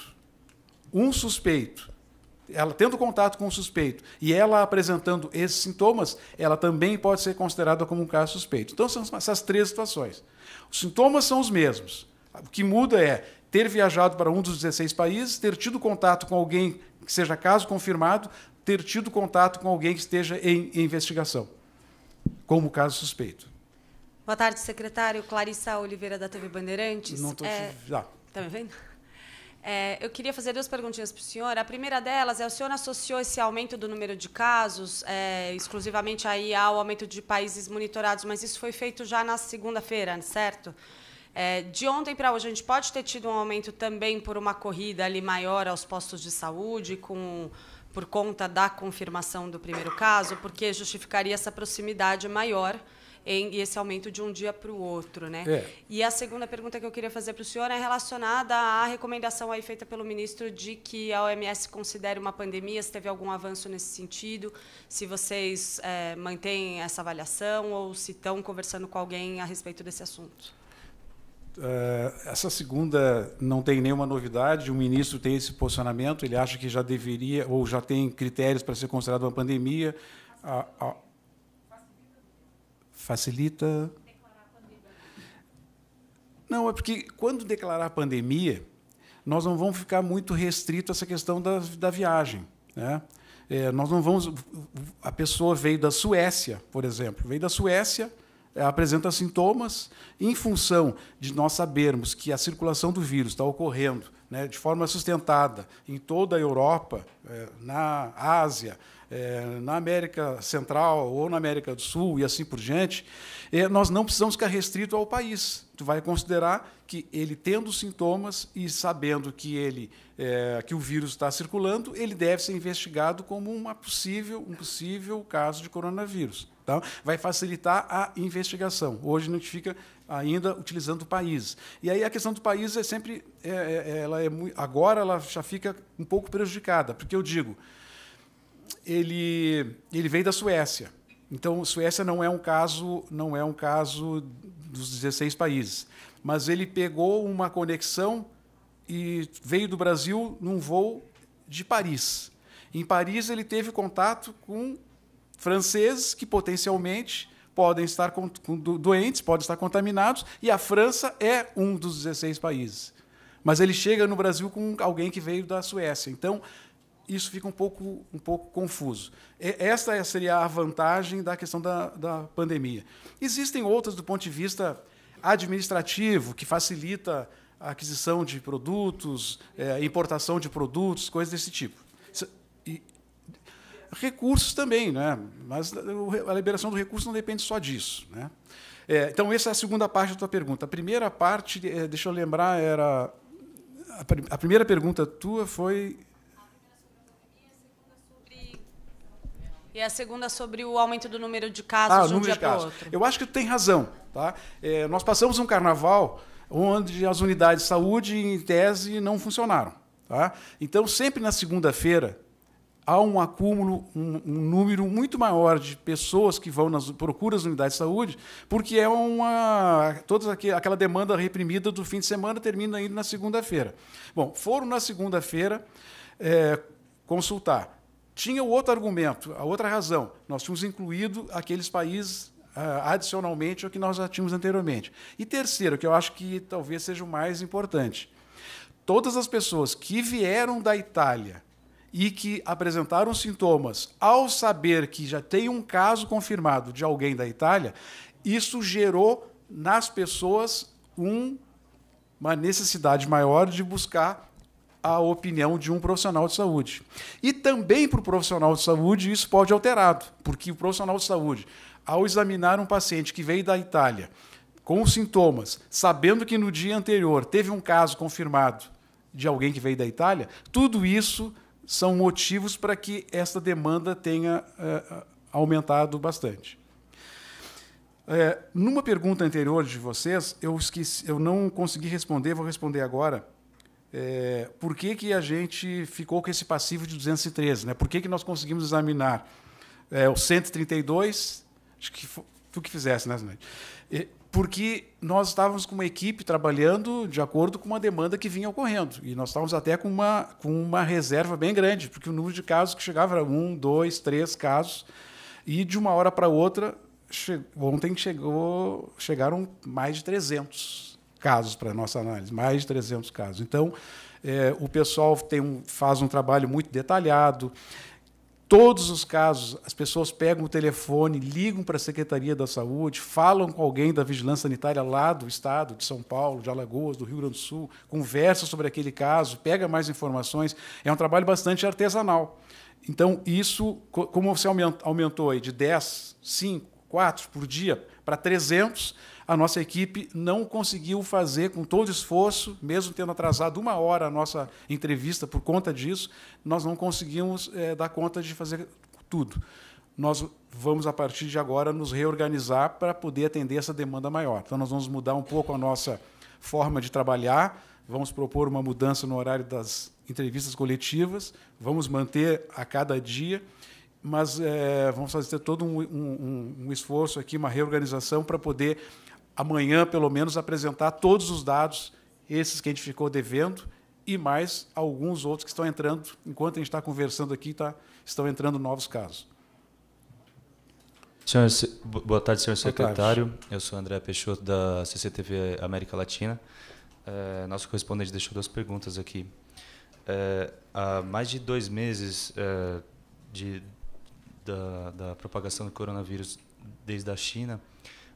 Um suspeito ela tendo contato com o suspeito e ela apresentando esses sintomas, ela também pode ser considerada como um caso suspeito. Então são essas três situações. Os sintomas são os mesmos. O que muda é ter viajado para um dos 16 países, ter tido contato com alguém que seja caso confirmado, ter tido contato com alguém que esteja em investigação, como caso suspeito. Boa tarde, secretário. Clarissa Oliveira, da TV Bandeirantes. Não estou é... te... ah. Tá me vendo? É, eu queria fazer duas perguntinhas para o senhor. A primeira delas é: o senhor associou esse aumento do número de casos é, exclusivamente aí ao aumento de países monitorados, mas isso foi feito já na segunda-feira, certo? É, de ontem para hoje, a gente pode ter tido um aumento também por uma corrida ali maior aos postos de saúde, com, por conta da confirmação do primeiro caso, porque justificaria essa proximidade maior em, e esse aumento de um dia para o outro. Né? É. E a segunda pergunta que eu queria fazer para o senhor é relacionada à recomendação aí feita pelo ministro de que a OMS considere uma pandemia, se teve algum avanço nesse sentido, se vocês é, mantêm essa avaliação ou se estão conversando com alguém a respeito desse assunto. Uh, essa segunda não tem nenhuma novidade. O ministro tem esse posicionamento. Ele acha que já deveria ou já tem critérios para ser considerado uma pandemia facilita. Não, é porque quando declarar pandemia, nós não vamos ficar muito restrito a essa questão da, da viagem. Né? É, nós não vamos. A pessoa veio da Suécia, por exemplo, veio da Suécia, é, apresenta sintomas, em função de nós sabermos que a circulação do vírus está ocorrendo né, de forma sustentada em toda a Europa, é, na Ásia, é, na América Central ou na América do Sul e assim por diante, é, nós não precisamos ficar restrito ao país. Tu vai considerar que ele tendo sintomas e sabendo que ele é, que o vírus está circulando, ele deve ser investigado como uma possível, um possível caso de coronavírus. então Vai facilitar a investigação. Hoje a gente fica ainda utilizando o país. E aí a questão do país é sempre, é, é, ela é, agora ela já fica um pouco prejudicada, porque eu digo, ele, ele veio da Suécia. Então, Suécia não é um caso, não é um caso dos 16 países, mas ele pegou uma conexão e veio do Brasil num voo de Paris. Em Paris ele teve contato com franceses que potencialmente podem estar com, com doentes, podem estar contaminados, e a França é um dos 16 países. Mas ele chega no Brasil com alguém que veio da Suécia. Então, isso fica um pouco, um pouco confuso. E, essa seria a vantagem da questão da, da pandemia. Existem outras do ponto de vista administrativo, que facilita a aquisição de produtos, é, importação de produtos, coisas desse tipo. E recursos também, né? mas a liberação do recurso não depende só disso. Né? É, então, essa é a segunda parte da tua pergunta. A primeira parte, é, deixa eu lembrar, era. a primeira pergunta tua foi E a segunda sobre o aumento do número de casos ah, de um dia para outro. Eu acho que tem razão. Tá? É, nós passamos um carnaval onde as unidades de saúde, em tese, não funcionaram. Tá? Então, sempre na segunda-feira, há um acúmulo, um, um, número muito maior de pessoas que vão nas procuras unidades de saúde, porque é uma toda aquela demanda reprimida do fim de semana termina ainda na segunda-feira. Bom, foram na segunda-feira é, consultar. Tinha o outro argumento, a outra razão. Nós tínhamos incluído aqueles países ah, adicionalmente ao que nós já tínhamos anteriormente. E terceiro, que eu acho que talvez seja o mais importante, todas as pessoas que vieram da Itália e que apresentaram sintomas ao saber que já tem um caso confirmado de alguém da Itália, isso gerou nas pessoas um, uma necessidade maior de buscar a opinião de um profissional de saúde. E também para o profissional de saúde isso pode alterado, porque o profissional de saúde, ao examinar um paciente que veio da Itália com sintomas, sabendo que no dia anterior teve um caso confirmado de alguém que veio da Itália, tudo isso são motivos para que essa demanda tenha uh, aumentado bastante. É, numa pergunta anterior de vocês, eu, esqueci, eu não consegui responder, vou responder agora é, por que, que a gente ficou com esse passivo de 213? Né? Por que, que nós conseguimos examinar é, o 132? Acho que foi, tu que fizesse, né, Zanetti? É, porque nós estávamos com uma equipe trabalhando de acordo com uma demanda que vinha ocorrendo. E nós estávamos até com uma, com uma reserva bem grande, porque o número de casos que chegava era um, dois, três casos. E de uma hora para outra, che ontem chegou, chegaram mais de 300 casos para nossa análise, mais de 300 casos. Então, é, o pessoal tem um, faz um trabalho muito detalhado. Todos os casos, as pessoas pegam o telefone, ligam para a Secretaria da Saúde, falam com alguém da Vigilância Sanitária lá do estado, de São Paulo, de Alagoas, do Rio Grande do Sul, conversa sobre aquele caso, pega mais informações. É um trabalho bastante artesanal. Então, isso, como você aumentou aí de 10, 5, 4 por dia para 300, a nossa equipe não conseguiu fazer com todo esforço, mesmo tendo atrasado uma hora a nossa entrevista por conta disso, nós não conseguimos é, dar conta de fazer tudo. Nós vamos, a partir de agora, nos reorganizar para poder atender essa demanda maior. Então, nós vamos mudar um pouco a nossa forma de trabalhar, vamos propor uma mudança no horário das entrevistas coletivas, vamos manter a cada dia mas é, vamos fazer todo um, um, um, esforço aqui, uma reorganização para poder amanhã, pelo menos, apresentar todos os dados, esses que a gente ficou devendo e mais alguns outros que estão entrando, enquanto a gente está conversando aqui, tá, estão entrando novos casos. Senhor, boa tarde, senhor secretário. Tarde. Eu sou André Peixoto, da CCTV América Latina. É, nosso correspondente deixou duas perguntas aqui. É, há mais de dois meses é, de, da, da propagação do coronavírus desde a China,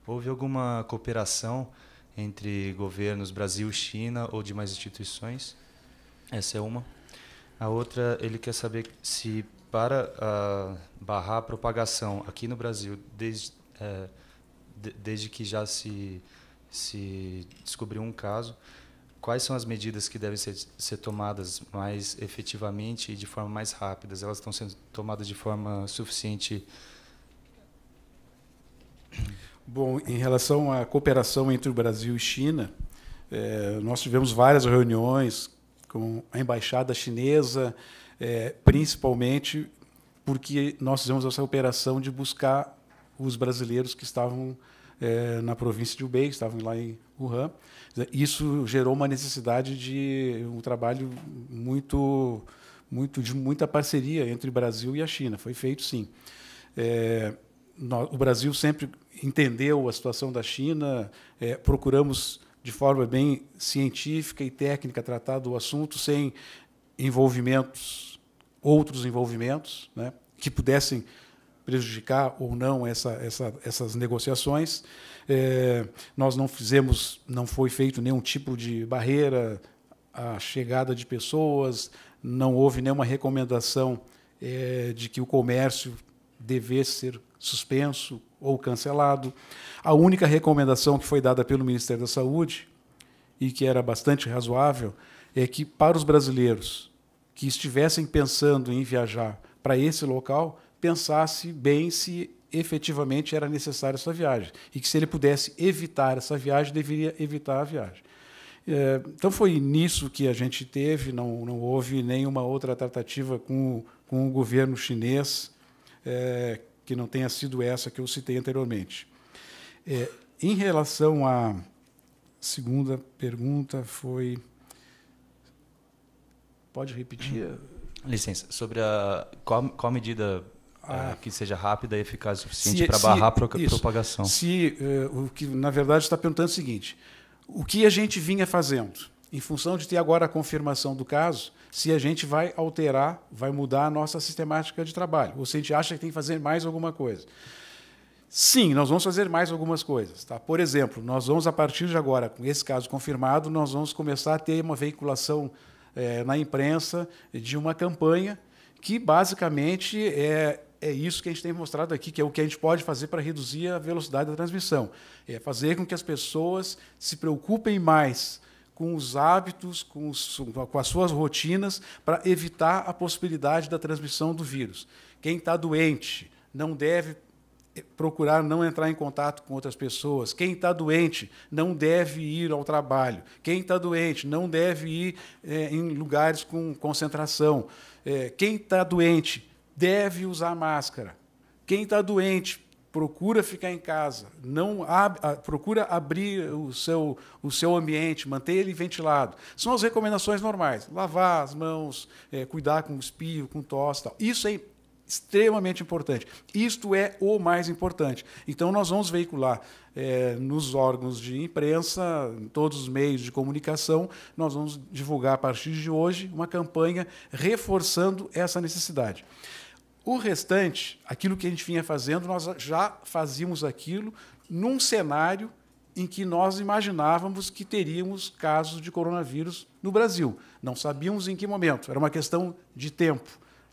houve alguma cooperação entre governos Brasil, China ou demais instituições? Essa é uma. A outra, ele quer saber se para uh, barrar a propagação aqui no Brasil, desde, uh, de, desde que já se, se descobriu um caso, quais são as medidas que devem ser, ser tomadas mais efetivamente e de forma mais rápida? Elas estão sendo tomadas de forma suficiente Bom, em relação à cooperação entre o Brasil e China, é, nós tivemos várias reuniões com a embaixada chinesa, é, principalmente porque nós fizemos essa operação de buscar os brasileiros que estavam é, na província de Hubei, estavam lá em Wuhan. Isso gerou uma necessidade de um trabalho muito, muito de muita parceria entre o Brasil e a China. Foi feito, sim. É, o Brasil sempre entendeu a situação da China, é, procuramos de forma bem científica e técnica tratar do assunto, sem envolvimentos, outros envolvimentos, né, que pudessem prejudicar ou não essa, essa, essas negociações. É, nós não fizemos, não foi feito nenhum tipo de barreira à chegada de pessoas, não houve nenhuma recomendação é, de que o comércio devesse ser suspenso ou cancelado. A única recomendação que foi dada pelo Ministério da Saúde, e que era bastante razoável, é que para os brasileiros que estivessem pensando em viajar para esse local, pensasse bem se efetivamente era necessária essa viagem e que se ele pudesse evitar essa viagem, deveria evitar a viagem. É, então foi nisso que a gente teve, não, não houve nenhuma outra tratativa com, com o governo chinês é, que não tenha sido essa que eu citei anteriormente. É, em relação à segunda pergunta, foi. Pode repetir? Licença, sobre a, qual, qual medida é, ah, que seja rápida e eficaz o suficiente para barrar a propagação. Se, é, o que, na verdade, está perguntando é o seguinte: o que a gente vinha fazendo? em função de ter agora a confirmação do caso, se a gente vai alterar, vai mudar a nossa sistemática de trabalho, ou se a gente acha que tem que fazer mais alguma coisa. Sim, nós vamos fazer mais algumas coisas. Tá? Por exemplo, nós vamos, a partir de agora, com esse caso confirmado, nós vamos começar a ter uma veiculação é, na imprensa de uma campanha que, basicamente, é, é isso que a gente tem mostrado aqui, que é o que a gente pode fazer para reduzir a velocidade da transmissão. É fazer com que as pessoas se preocupem mais com os hábitos, com, os, com as suas rotinas, para evitar a possibilidade da transmissão do vírus. Quem está doente não deve eh, procurar não entrar em contato com outras pessoas. Quem está doente não deve ir ao trabalho. Quem está doente não deve ir é, em lugares com concentração. É, quem está doente deve usar máscara. Quem está doente procura ficar em casa, não ab procura abrir o seu, o seu ambiente, manter ele ventilado. São as recomendações normais: lavar as mãos, é, cuidar com espirro, com tosse, tal. Isso é extremamente importante. Isto é o mais importante. Então nós vamos veicular é, nos órgãos de imprensa, em todos os meios de comunicação, nós vamos divulgar a partir de hoje uma campanha reforçando essa necessidade. O restante, aquilo que a gente vinha fazendo, nós já fazíamos aquilo num cenário em que nós imaginávamos que teríamos casos de coronavírus no Brasil. Não sabíamos em que momento, era uma questão de tempo.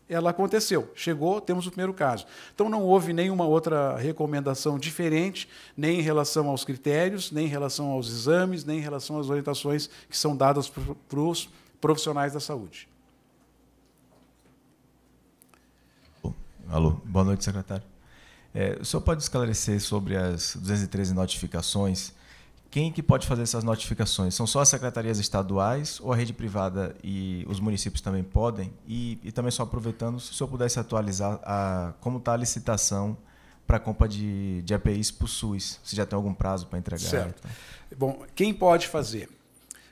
Ela aconteceu, chegou, temos o primeiro caso. Então não houve nenhuma outra recomendação diferente, nem em relação aos critérios, nem em relação aos exames, nem em relação às orientações que são dadas para os profissionais da saúde. Alô, boa noite, secretário. É, o senhor pode esclarecer sobre as 213 notificações? Quem que pode fazer essas notificações? São só as secretarias estaduais ou a rede privada e os municípios também podem? E, e também só aproveitando, se o senhor pudesse atualizar a, como está a licitação para a compra de, de APIS para o SUS, se já tem algum prazo para entregar. Certo. Bom, quem pode fazer?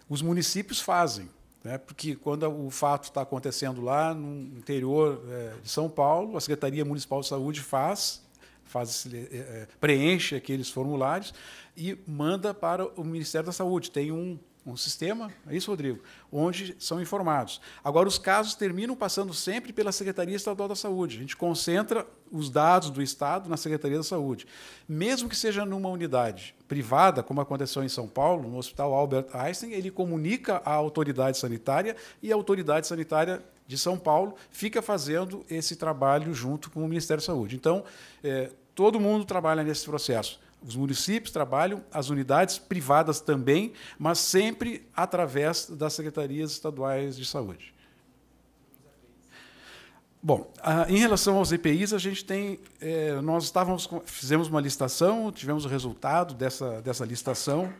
Os municípios fazem. Né? Porque quando o fato está acontecendo lá no interior é, de São Paulo, a Secretaria Municipal de Saúde faz, faz é, é, preenche aqueles formulários e manda para o Ministério da Saúde. Tem um, um sistema, é isso, Rodrigo, onde são informados. Agora, os casos terminam passando sempre pela Secretaria Estadual da Saúde. A gente concentra os dados do Estado na Secretaria da Saúde. Mesmo que seja numa unidade privada, como aconteceu em São Paulo, no Hospital Albert Einstein, ele comunica à autoridade sanitária e a autoridade sanitária de São Paulo fica fazendo esse trabalho junto com o Ministério da Saúde. Então, eh, todo mundo trabalha nesse processo. Os municípios trabalham, as unidades privadas também, mas sempre através das secretarias estaduais de saúde. Bom, em relação aos EPIs, a gente tem, é, nós estávamos, fizemos uma listação, tivemos o resultado dessa, dessa listação,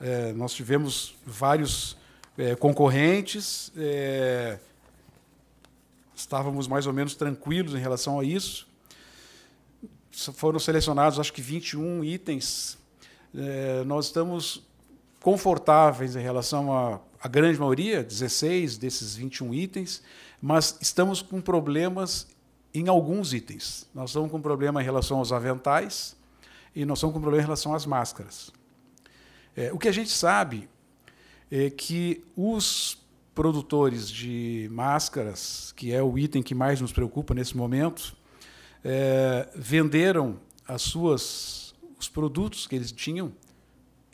é, nós tivemos vários é, concorrentes, estávamos mais ou menos tranquilos em relação a isso foram selecionados, acho que 21 itens. É, nós estamos confortáveis em relação à, grande maioria, 16 desses 21 itens, mas estamos com problemas em alguns itens. Nós estamos com problema em relação aos aventais e nós estamos com problema em relação às máscaras. É, o que a gente sabe é que os produtores de máscaras, que é o item que mais nos preocupa nesse momento, é, venderam as suas os produtos que eles tinham,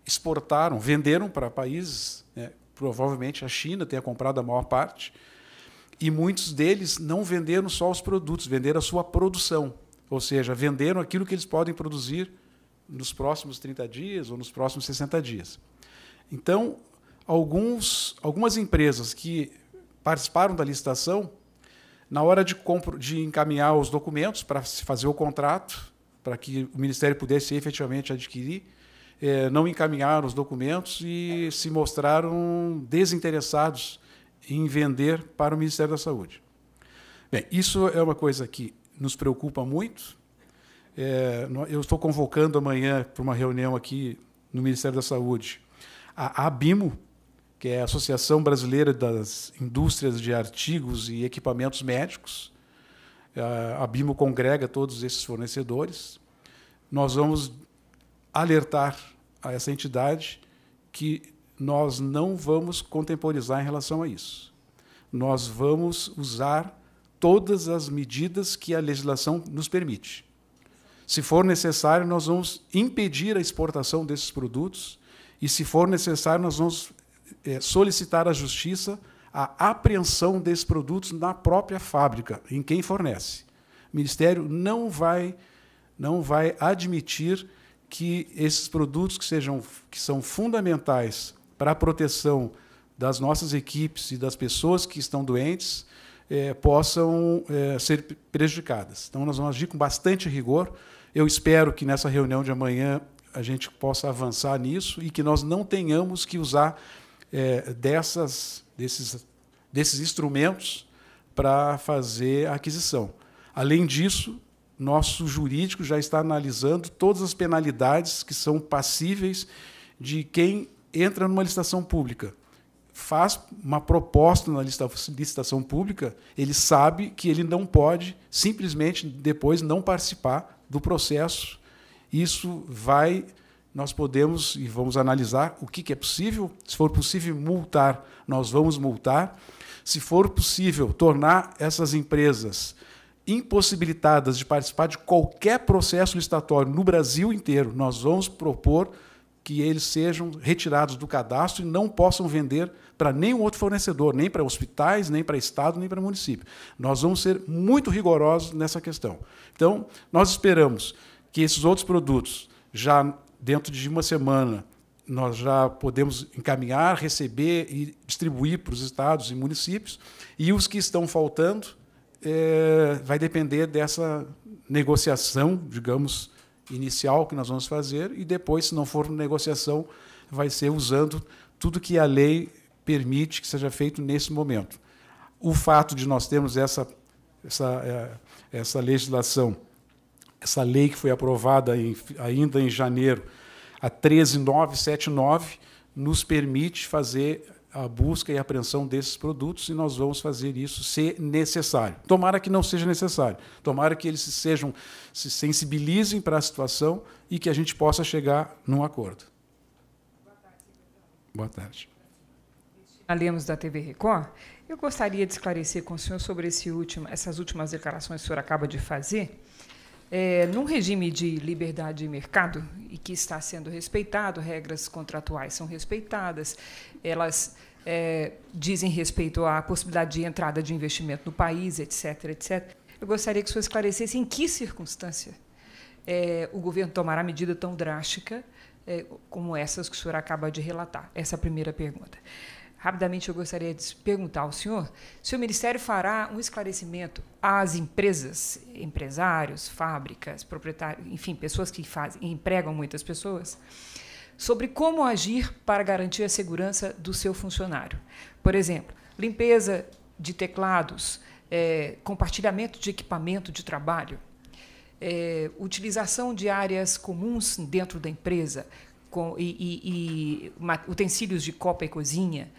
exportaram, venderam para países, né, provavelmente a China tenha comprado a maior parte, e muitos deles não venderam só os produtos, venderam a sua produção, ou seja, venderam aquilo que eles podem produzir nos próximos 30 dias ou nos próximos 60 dias. Então, alguns, algumas empresas que participaram da licitação na hora de, de encaminhar os documentos para se fazer o contrato, para que o Ministério pudesse efetivamente adquirir, é, não encaminharam os documentos e se mostraram desinteressados em vender para o Ministério da Saúde. Bem, isso é uma coisa que nos preocupa muito. É, eu estou convocando amanhã para uma reunião aqui no Ministério da Saúde a ABIMO, que é a Associação Brasileira das Indústrias de Artigos e Equipamentos Médicos. A BIMO congrega todos esses fornecedores. Nós vamos alertar a essa entidade que nós não vamos contemporizar em relação a isso. Nós vamos usar todas as medidas que a legislação nos permite. Se for necessário, nós vamos impedir a exportação desses produtos e, se for necessário, nós vamos é, solicitar à Justiça a apreensão desses produtos na própria fábrica, em quem fornece. O Ministério não vai, não vai admitir que esses produtos que, sejam, que são fundamentais para a proteção das nossas equipes e das pessoas que estão doentes é, possam é, ser prejudicadas. Então, nós vamos agir com bastante rigor. Eu espero que nessa reunião de amanhã a gente possa avançar nisso e que nós não tenhamos que usar é, dessas, desses, desses instrumentos para fazer a aquisição. Além disso, nosso jurídico já está analisando todas as penalidades que são passíveis de quem entra numa licitação pública. Faz uma proposta na licitação pública, ele sabe que ele não pode simplesmente depois não participar do processo. Isso vai nós podemos e vamos analisar o que, que é possível. Se for possível multar, nós vamos multar. Se for possível tornar essas empresas impossibilitadas de participar de qualquer processo licitatório no Brasil inteiro, nós vamos propor que eles sejam retirados do cadastro e não possam vender para nenhum outro fornecedor, nem para hospitais, nem para estado, nem para município. Nós vamos ser muito rigorosos nessa questão. Então, nós esperamos que esses outros produtos já dentro de uma semana, nós já podemos encaminhar, receber e distribuir para os estados e municípios, e os que estão faltando é, vai depender dessa negociação, digamos, inicial que nós vamos fazer, e depois, se não for negociação, vai ser usando tudo que a lei permite que seja feito nesse momento. O fato de nós termos essa, essa, é, essa legislação essa lei que foi aprovada em, ainda em janeiro, a 13979, nos permite fazer a busca e a apreensão desses produtos e nós vamos fazer isso se necessário. Tomara que não seja necessário. Tomara que eles sejam se sensibilizem para a situação e que a gente possa chegar num acordo. Boa tarde. Boa tarde. Lemos da TV Record. Eu gostaria de esclarecer com o senhor sobre último, essas últimas declarações que o senhor acaba de fazer é, num regime de liberdade de mercado, e que está sendo respeitado, regras contratuais são respeitadas, elas é, dizem respeito à possibilidade de entrada de investimento no país, etc., etc. Eu gostaria que o senhor esclarecesse em que circunstância é, o governo tomará medida tão drástica é, como essas que o senhor acaba de relatar. Essa é a primeira pergunta. Rapidamente, eu gostaria de perguntar ao senhor se o Ministério fará um esclarecimento às empresas, empresários, fábricas, proprietários, enfim, pessoas que fazem, empregam muitas pessoas, sobre como agir para garantir a segurança do seu funcionário. Por exemplo, limpeza de teclados, é, compartilhamento de equipamento de trabalho, é, utilização de áreas comuns dentro da empresa, com, e, e, e utensílios de copa e cozinha,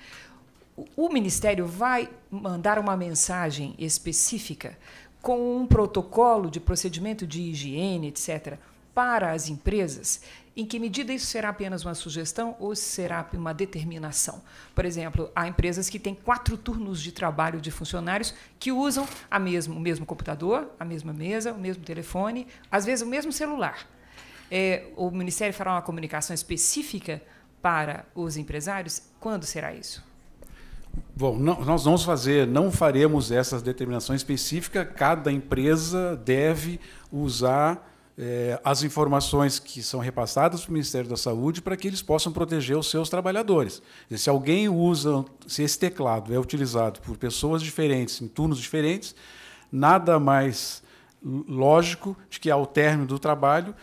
o Ministério vai mandar uma mensagem específica com um protocolo de procedimento de higiene, etc., para as empresas? Em que medida isso será apenas uma sugestão ou será uma determinação? Por exemplo, há empresas que têm quatro turnos de trabalho de funcionários que usam a mesmo, o mesmo computador, a mesma mesa, o mesmo telefone, às vezes o mesmo celular. É, o Ministério fará uma comunicação específica para os empresários? Quando será isso? Bom, não, nós vamos fazer, não faremos essas determinações específicas. Cada empresa deve usar é, as informações que são repassadas para o Ministério da Saúde para que eles possam proteger os seus trabalhadores. se alguém usa, se esse teclado é utilizado por pessoas diferentes, em turnos diferentes, nada mais lógico de que ao término do trabalho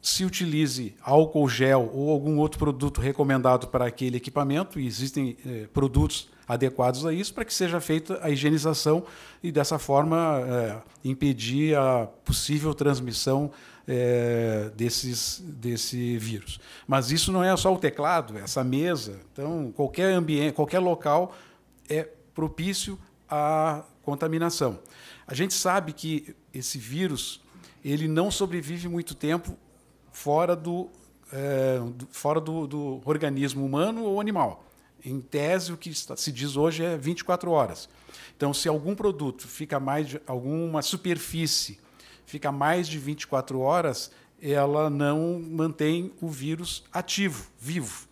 se utilize álcool gel ou algum outro produto recomendado para aquele equipamento, e existem eh, produtos adequados a isso, para que seja feita a higienização e, dessa forma, eh, impedir a possível transmissão eh, desses, desse vírus. Mas isso não é só o teclado, essa mesa. Então, qualquer ambiente, qualquer local é propício à contaminação. A gente sabe que esse vírus ele não sobrevive muito tempo fora do, é, fora do, do, organismo humano ou animal. Em tese, o que está, se diz hoje é 24 horas. Então, se algum produto fica mais de, alguma superfície fica mais de 24 horas, ela não mantém o vírus ativo, vivo.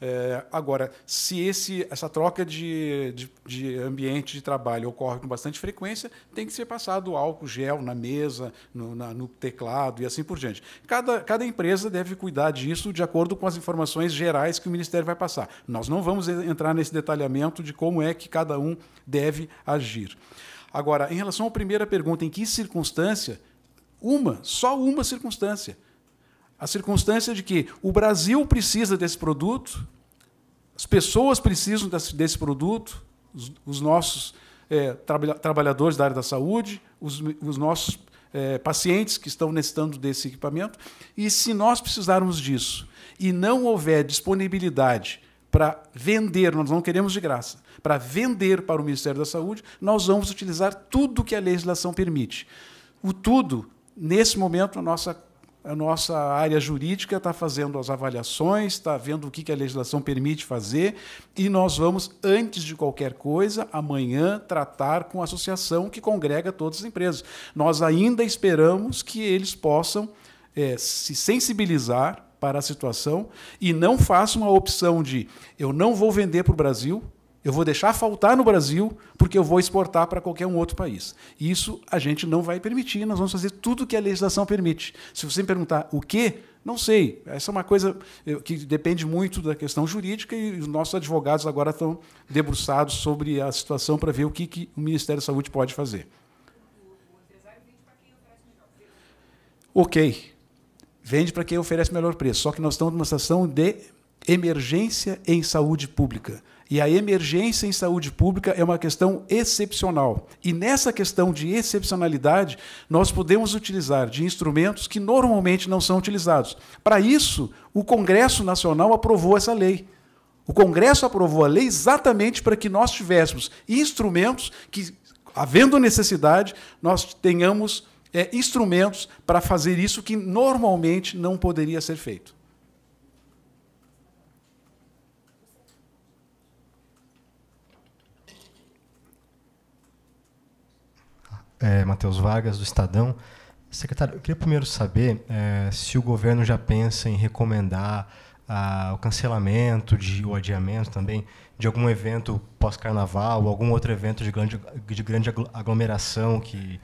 É, agora, se esse, essa troca de, de, de, ambiente de trabalho ocorre com bastante frequência, tem que ser passado álcool gel na mesa, no, na, no teclado e assim por diante. Cada, cada empresa deve cuidar disso de acordo com as informações gerais que o Ministério vai passar. Nós não vamos entrar nesse detalhamento de como é que cada um deve agir. Agora, em relação à primeira pergunta, em que circunstância? Uma, só uma circunstância a circunstância de que o Brasil precisa desse produto, as pessoas precisam desse, produto, os, os nossos é, traba trabalhadores da área da saúde, os, os nossos é, pacientes que estão necessitando desse equipamento. E se nós precisarmos disso e não houver disponibilidade para vender, nós não queremos de graça, para vender para o Ministério da Saúde, nós vamos utilizar tudo que a legislação permite. O tudo, nesse momento, a nossa a nossa área jurídica está fazendo as avaliações, está vendo o que a legislação permite fazer, e nós vamos, antes de qualquer coisa, amanhã tratar com a associação que congrega todas as empresas. Nós ainda esperamos que eles possam é, se sensibilizar para a situação e não façam a opção de eu não vou vender para o Brasil, eu vou deixar faltar no Brasil porque eu vou exportar para qualquer um outro país. Isso a gente não vai permitir, nós vamos fazer tudo o que a legislação permite. Se você me perguntar o que, não sei. Essa é uma coisa eh, que depende muito da questão jurídica e os nossos advogados agora estão debruçados sobre a situação para ver o que, que o Ministério da Saúde pode fazer. Ok. Vende para quem oferece melhor preço. Só que nós estamos numa situação de emergência em saúde pública. E a emergência em saúde pública é uma questão excepcional. E nessa questão de excepcionalidade, nós podemos utilizar de instrumentos que normalmente não são utilizados. Para isso, o Congresso Nacional aprovou essa lei. O Congresso aprovou a lei exatamente para que nós tivéssemos instrumentos que, havendo necessidade, nós tenhamos é, instrumentos para fazer isso que normalmente não poderia ser feito. é, Matheus Vargas, do Estadão. Secretário, eu queria primeiro saber é, se o governo já pensa em recomendar o cancelamento de, ou adiamento também de algum evento pós-carnaval, algum outro evento de grande, de grande aglomeração que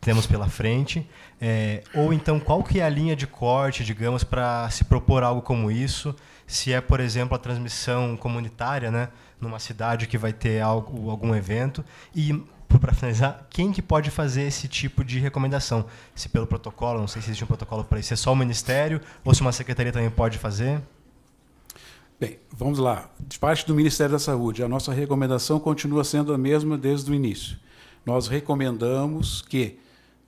temos pela frente, é, ou então qual que é a linha de corte, digamos, para se propor algo como isso, se é, por exemplo, a transmissão comunitária, né, numa cidade que vai ter algo, algum evento, e para finalizar, quem que pode fazer esse tipo de recomendação? Se pelo protocolo, não sei se existe um protocolo para isso, é só o Ministério ou se uma secretaria também pode fazer? Bem, vamos lá. De parte do Ministério da Saúde, a nossa recomendação continua sendo a mesma desde o início. Nós recomendamos que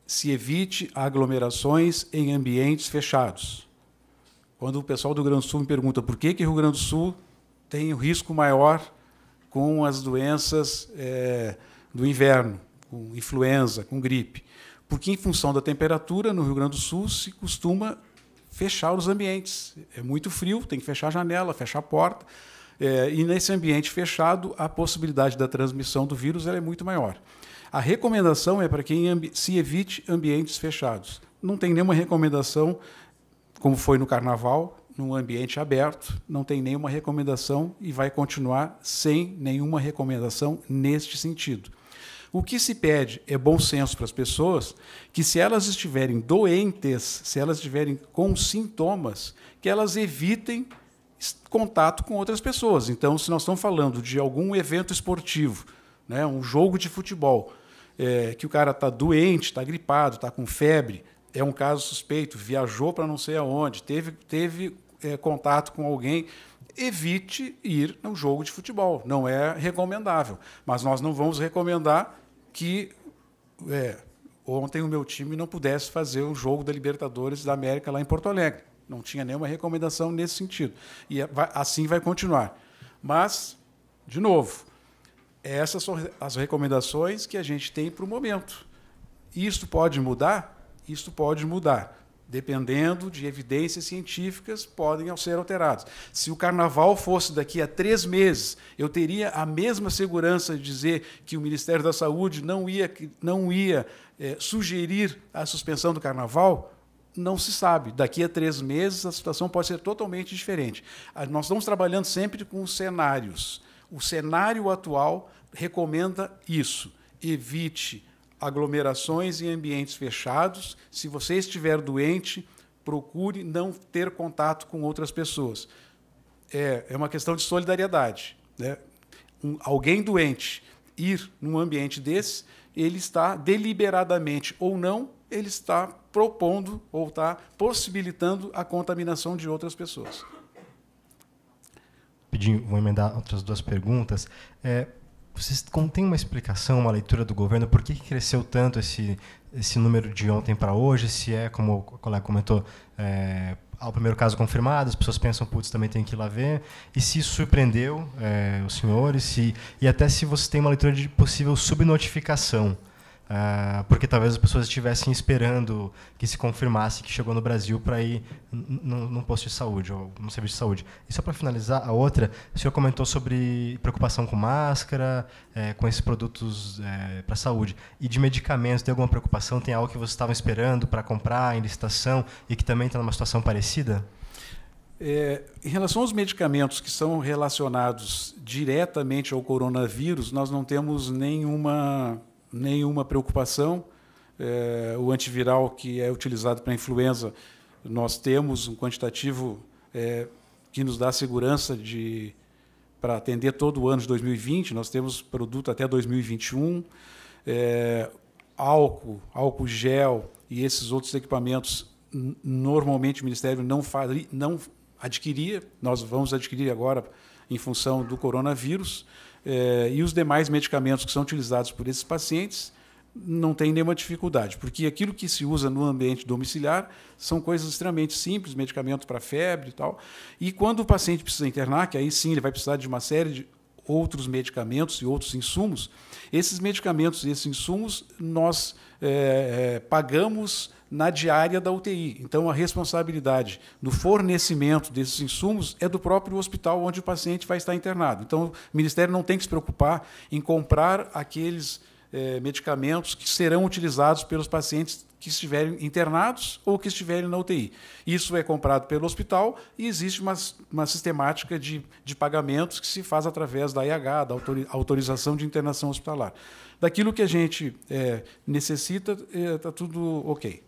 se evite aglomerações em ambientes fechados. Quando o pessoal do Rio Grande do Sul me pergunta por que, que Rio Grande do Sul tem um risco maior com as doenças. É, do inverno, com influenza, com gripe. Porque, em função da temperatura, no Rio Grande do Sul se costuma fechar os ambientes. É muito frio, tem que fechar a janela, fechar a porta. É, e nesse ambiente fechado, a possibilidade da transmissão do vírus é muito maior. A recomendação é para quem se evite ambientes fechados. Não tem nenhuma recomendação, como foi no carnaval, num ambiente aberto, não tem nenhuma recomendação e vai continuar sem nenhuma recomendação neste sentido. O que se pede é bom senso para as pessoas que, se elas estiverem doentes, se elas estiverem com sintomas, que elas evitem contato com outras pessoas. Então, se nós estamos falando de algum evento esportivo, né, um jogo de futebol, é, que o cara está doente, está gripado, está com febre, é um caso suspeito, viajou para não sei aonde, teve, teve é, contato com alguém, evite ir no jogo de futebol. Não é recomendável. Mas nós não vamos recomendar que é, ontem o meu time não pudesse fazer o jogo da Libertadores da América lá em Porto Alegre. Não tinha nenhuma recomendação nesse sentido. E é, assim vai continuar. Mas, de novo, essas são as recomendações que a gente tem para o momento. Isso pode mudar? Isso pode mudar dependendo de evidências científicas, podem ser alterados. Se o carnaval fosse daqui a três meses, eu teria a mesma segurança de dizer que o Ministério da Saúde não ia, não ia é, sugerir a suspensão do carnaval? não se sabe. Daqui a três meses a situação pode ser totalmente diferente. Nós estamos trabalhando sempre com cenários. O cenário atual recomenda isso. Evite aglomerações em ambientes fechados. Se você estiver doente, procure não ter contato com outras pessoas. É, é uma questão de solidariedade. Né? Um, alguém doente ir num ambiente desse, ele está deliberadamente ou não, ele está propondo ou está possibilitando a contaminação de outras pessoas. Pedi, vou emendar outras duas perguntas. É, vocês contêm uma explicação, uma leitura do governo, por que cresceu tanto esse, esse número de ontem para hoje? Se é, como o colega comentou, é, ao primeiro caso confirmado, as pessoas pensam, putz, também tem que ir lá ver. E se isso surpreendeu é, os senhores, se, e até se você tem uma leitura de possível subnotificação Uh, porque talvez as pessoas estivessem esperando que se confirmasse que chegou no Brasil para ir num posto de saúde ou num serviço de saúde. E só para finalizar, a outra, o senhor comentou sobre preocupação com máscara, é, com esses produtos é, eh, para saúde. E de medicamentos, tem alguma preocupação? Tem algo que vocês estavam esperando para comprar em licitação e que também está numa situação parecida? É, em relação aos medicamentos que são relacionados diretamente ao coronavírus, nós não temos nenhuma nenhuma preocupação. É, o antiviral que é utilizado para influenza, nós temos um quantitativo é, que nos dá segurança de para atender todo o ano de 2020. Nós temos produto até 2021. É, álcool, álcool gel e esses outros equipamentos, normalmente o Ministério não, faria, não adquiria, nós vamos adquirir agora em função do coronavírus eh, e os demais medicamentos que são utilizados por esses pacientes não tem nenhuma dificuldade, porque aquilo que se usa no ambiente domiciliar são coisas extremamente simples, medicamento para febre e tal. E quando o paciente precisa internar, que aí sim ele vai precisar de uma série de outros medicamentos e outros insumos, esses medicamentos e esses insumos nós é, é, pagamos na diária da UTI. Então, a responsabilidade do fornecimento desses insumos é do próprio hospital onde o paciente vai estar internado. Então, o Ministério não tem que se preocupar em comprar aqueles eh, medicamentos que serão utilizados pelos pacientes que estiverem internados ou que estiverem na UTI. Isso é comprado pelo hospital e existe uma, uma sistemática de, de pagamentos que se faz através da IH, da autorização de internação hospitalar. Daquilo que a gente eh, necessita, está eh, tudo ok.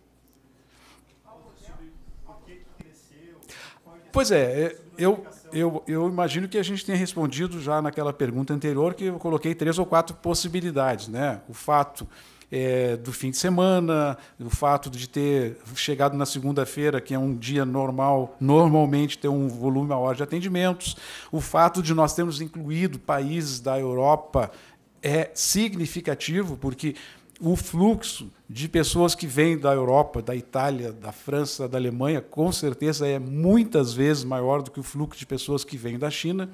Pois é, é, eu, eu, eu imagino que a gente tenha respondido já naquela pergunta anterior que eu coloquei três ou quatro possibilidades, né? O fato é, do fim de semana, o fato de ter chegado na segunda-feira, que é um dia normal, normalmente ter um volume maior de atendimentos, o fato de nós termos incluído países da Europa é significativo, porque o fluxo de pessoas que vêm da Europa, da Itália, da França, da Alemanha, com certeza é muitas vezes maior do que o fluxo de pessoas que vêm da China,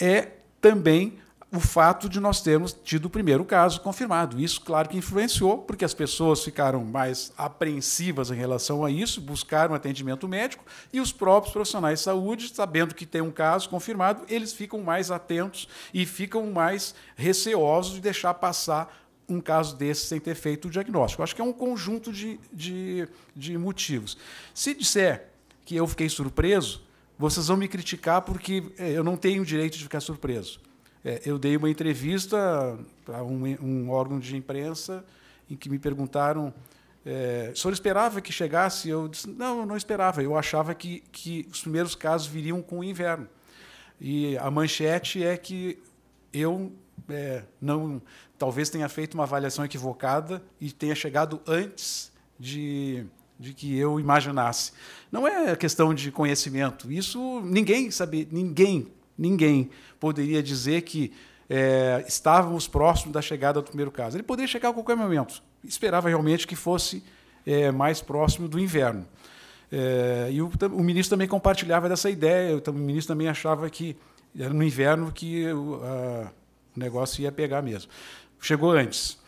é também o fato de nós termos tido o primeiro caso confirmado. Isso, claro, que influenciou, porque as pessoas ficaram mais apreensivas em relação a isso, buscaram atendimento médico, e os próprios profissionais de saúde, sabendo que tem um caso confirmado, eles ficam mais atentos e ficam mais receosos de deixar passar um caso desse sem ter feito o diagnóstico. Eu acho que é um conjunto de, de, de motivos. Se disser que eu fiquei surpreso, vocês vão me criticar porque é, eu não tenho o direito de ficar surpreso. É, eu dei uma entrevista a um, órgão de imprensa em que me perguntaram é, o senhor esperava que chegasse? Eu disse, não, eu não esperava. Eu achava que, que os primeiros casos viriam com o inverno. E a manchete é que eu é, não, talvez tenha feito uma avaliação equivocada e tenha chegado antes de, de que eu imaginasse. Não é questão de conhecimento. Isso ninguém sabe, ninguém, ninguém poderia dizer que é, estávamos próximos da chegada do primeiro caso. Ele poderia chegar a qualquer momento. Esperava realmente que fosse é, mais próximo do inverno. É, e o, o, ministro também compartilhava dessa ideia. O, o ministro também achava que era no inverno que o negócio ia pegar mesmo. Chegou antes.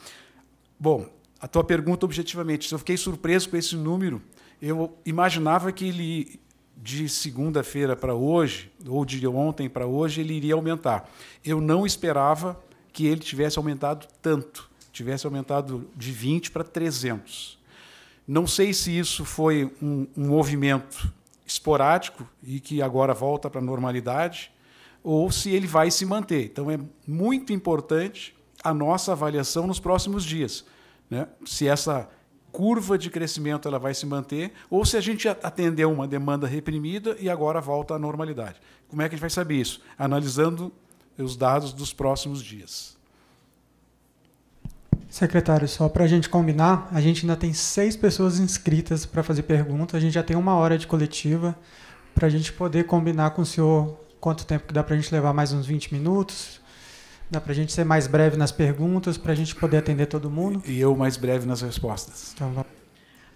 Bom, a tua pergunta objetivamente, eu fiquei surpreso com esse número. Eu imaginava que ele de segunda-feira para hoje ou de ontem para hoje ele iria aumentar. Eu não esperava que ele tivesse aumentado tanto, tivesse aumentado de 20 para 300. Não sei se isso foi um, um movimento esporádico e que agora volta para a normalidade, ou se ele vai se manter. Então é muito importante a nossa avaliação nos próximos dias, né? Se essa curva de crescimento ela vai se manter ou se a gente atendeu uma demanda reprimida e agora volta à normalidade. Como é que a gente vai saber isso? Analisando os dados dos próximos dias. Secretário, só para a gente combinar, a gente ainda tem seis pessoas inscritas para fazer pergunta, a gente já tem uma hora de coletiva para a gente poder combinar com o senhor quanto tempo que dá para a gente levar mais uns 20 minutos. Dá para a gente ser mais breve nas perguntas, para a gente poder atender todo mundo. E eu mais breve nas respostas. Então, vamos.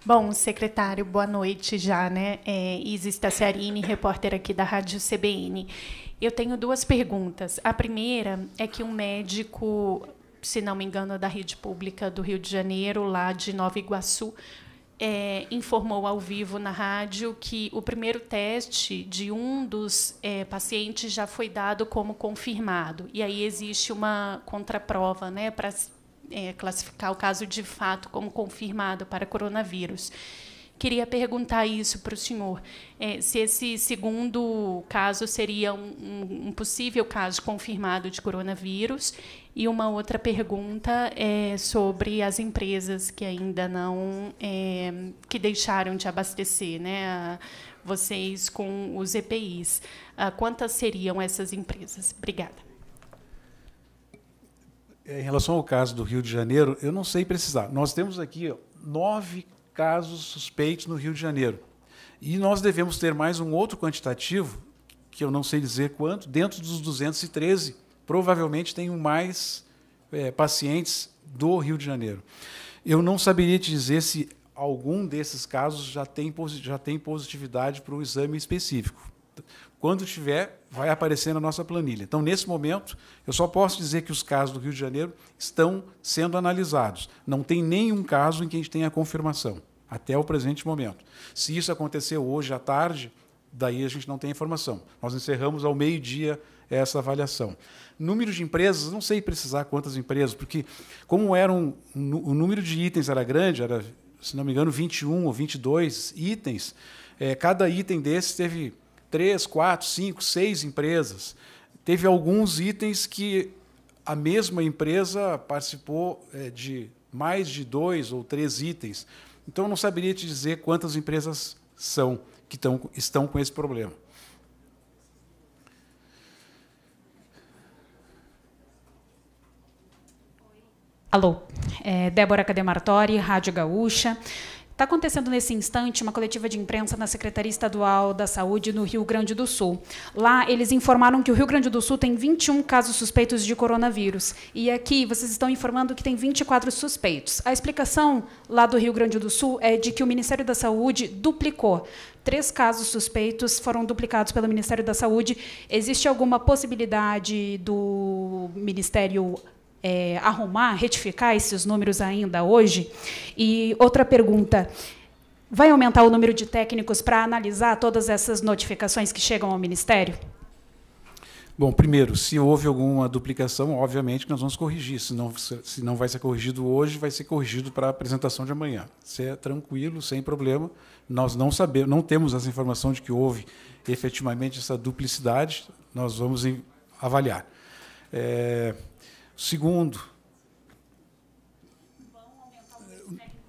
Bom, secretário, boa noite já, né? É, Isis Tassiarini, repórter aqui da Rádio CBN. Eu tenho duas perguntas. A primeira é que um médico, se não me engano, é da rede pública do Rio de Janeiro, lá de Nova Iguaçu, é, informou ao vivo na rádio que o primeiro teste de um dos é, pacientes já foi dado como confirmado. E aí existe uma contraprova né, para é, classificar o caso de fato como confirmado para coronavírus. Queria perguntar isso para o senhor: é, se esse segundo caso seria um, um, possível caso confirmado de coronavírus. E uma outra pergunta é sobre as empresas que ainda não. É, que deixaram de abastecer né, a, vocês com os EPIs. A, ah, quantas seriam essas empresas? Obrigada. Em relação ao caso do Rio de Janeiro, eu não sei precisar. Nós temos aqui nove casos suspeitos no Rio de Janeiro. E nós devemos ter mais um outro quantitativo, que eu não sei dizer quanto, dentro dos 213, provavelmente tem mais é, pacientes do Rio de Janeiro. Eu não saberia te dizer se algum desses casos já tem, já tem positividade para o exame específico. Quando tiver, vai aparecer na nossa planilha. Então, nesse momento, eu só posso dizer que os casos do Rio de Janeiro estão sendo analisados. Não tem nenhum caso em que a gente tenha confirmação, até o presente momento. Se isso aconteceu hoje à tarde, daí a gente não tem informação. Nós encerramos ao meio-dia essa avaliação. Número de empresas, não sei precisar quantas empresas, porque como era um, o número de itens era grande, era, se não me engano, 21 ou 22 itens, é, cada item desses teve três, quatro, cinco, seis empresas. Teve alguns itens que a mesma empresa participou é, de mais de dois ou três itens. Então, eu não saberia te dizer quantas empresas são que estão, estão com esse problema. Alô, é Débora Cademartori, Rádio Gaúcha. Está acontecendo nesse instante uma coletiva de imprensa na Secretaria Estadual da Saúde no Rio Grande do Sul. Lá, eles informaram que o Rio Grande do Sul tem 21 casos suspeitos de coronavírus. E aqui, vocês estão informando que tem 24 suspeitos. A explicação lá do Rio Grande do Sul é de que o Ministério da Saúde duplicou. Três casos suspeitos foram duplicados pelo Ministério da Saúde. Existe alguma possibilidade do Ministério é, arrumar, retificar esses números ainda hoje? E outra pergunta. Vai aumentar o número de técnicos para analisar todas essas notificações que chegam ao Ministério? Bom, primeiro, se houve alguma duplicação, obviamente que nós vamos corrigir. Se não, se não vai ser corrigido hoje, vai ser corrigido para a apresentação de amanhã. Isso é tranquilo, sem problema. Nós não sabemos, não temos essa informação de que houve efetivamente essa duplicidade. Nós vamos avaliar. É, Segundo,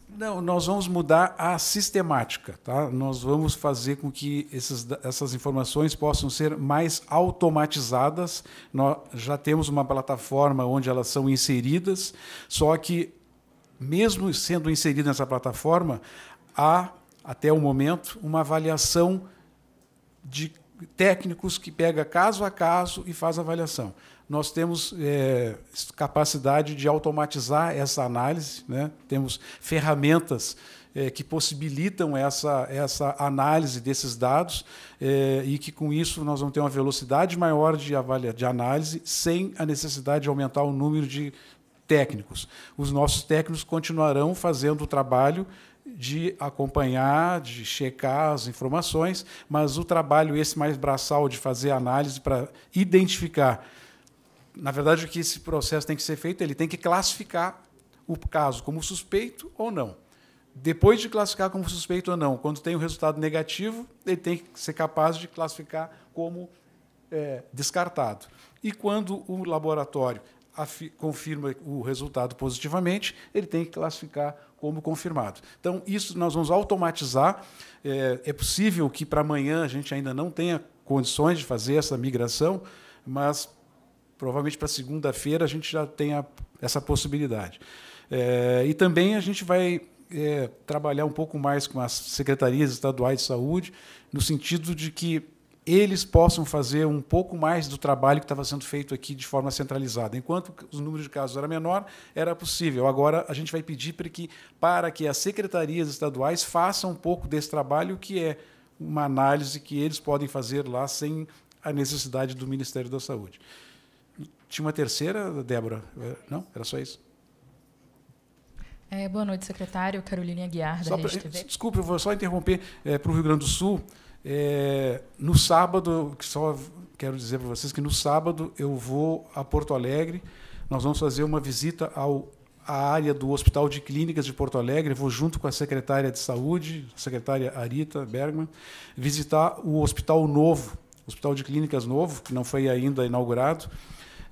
não, nós vamos mudar a sistemática, tá? Nós vamos fazer com que essas informações possam ser mais automatizadas. Nós já temos uma plataforma onde elas são inseridas, só que mesmo sendo inserida nessa plataforma, há até o momento uma avaliação de técnicos que pega caso a caso e faz avaliação nós temos é, capacidade de automatizar essa análise, né? temos ferramentas é, que possibilitam essa, essa análise desses dados é, e que, com isso, nós vamos ter uma velocidade maior de, de análise sem a necessidade de aumentar o número de técnicos. Os nossos técnicos continuarão fazendo o trabalho de acompanhar, de checar as informações, mas o trabalho esse mais braçal de fazer análise para identificar na verdade, o que esse processo tem que ser feito, ele tem que classificar o caso como suspeito ou não. Depois de classificar como suspeito ou não, quando tem um resultado negativo, ele tem que ser capaz de classificar como é, descartado. E quando o laboratório confirma o resultado positivamente, ele tem que classificar como confirmado. Então, isso nós vamos automatizar. É, é possível que para amanhã a gente ainda não tenha condições de fazer essa migração, mas provavelmente para segunda-feira a gente já tem essa possibilidade. É, e também a gente vai é, trabalhar um pouco mais com as secretarias estaduais de saúde, no sentido de que eles possam fazer um pouco mais do trabalho que estava sendo feito aqui de forma centralizada. Enquanto os números de casos era menor, era possível. Agora a gente vai pedir para que, para que as secretarias estaduais façam um pouco desse trabalho, que é uma análise que eles podem fazer lá sem a necessidade do Ministério da Saúde. Tinha uma terceira, Débora? Eh, não? Era só isso? É, boa noite, secretário. Carolina Aguiar, da pra, TV. Desculpe, eu vou só interromper é, eh, para o Rio Grande do Sul. É, no sábado, só quero dizer para vocês que no sábado eu vou a Porto Alegre. Nós vamos fazer uma visita ao à área do Hospital de Clínicas de Porto Alegre, vou junto com a secretária de Saúde, a secretária Arita Bergman, visitar o Hospital Novo, Hospital de Clínicas Novo, que não foi ainda inaugurado,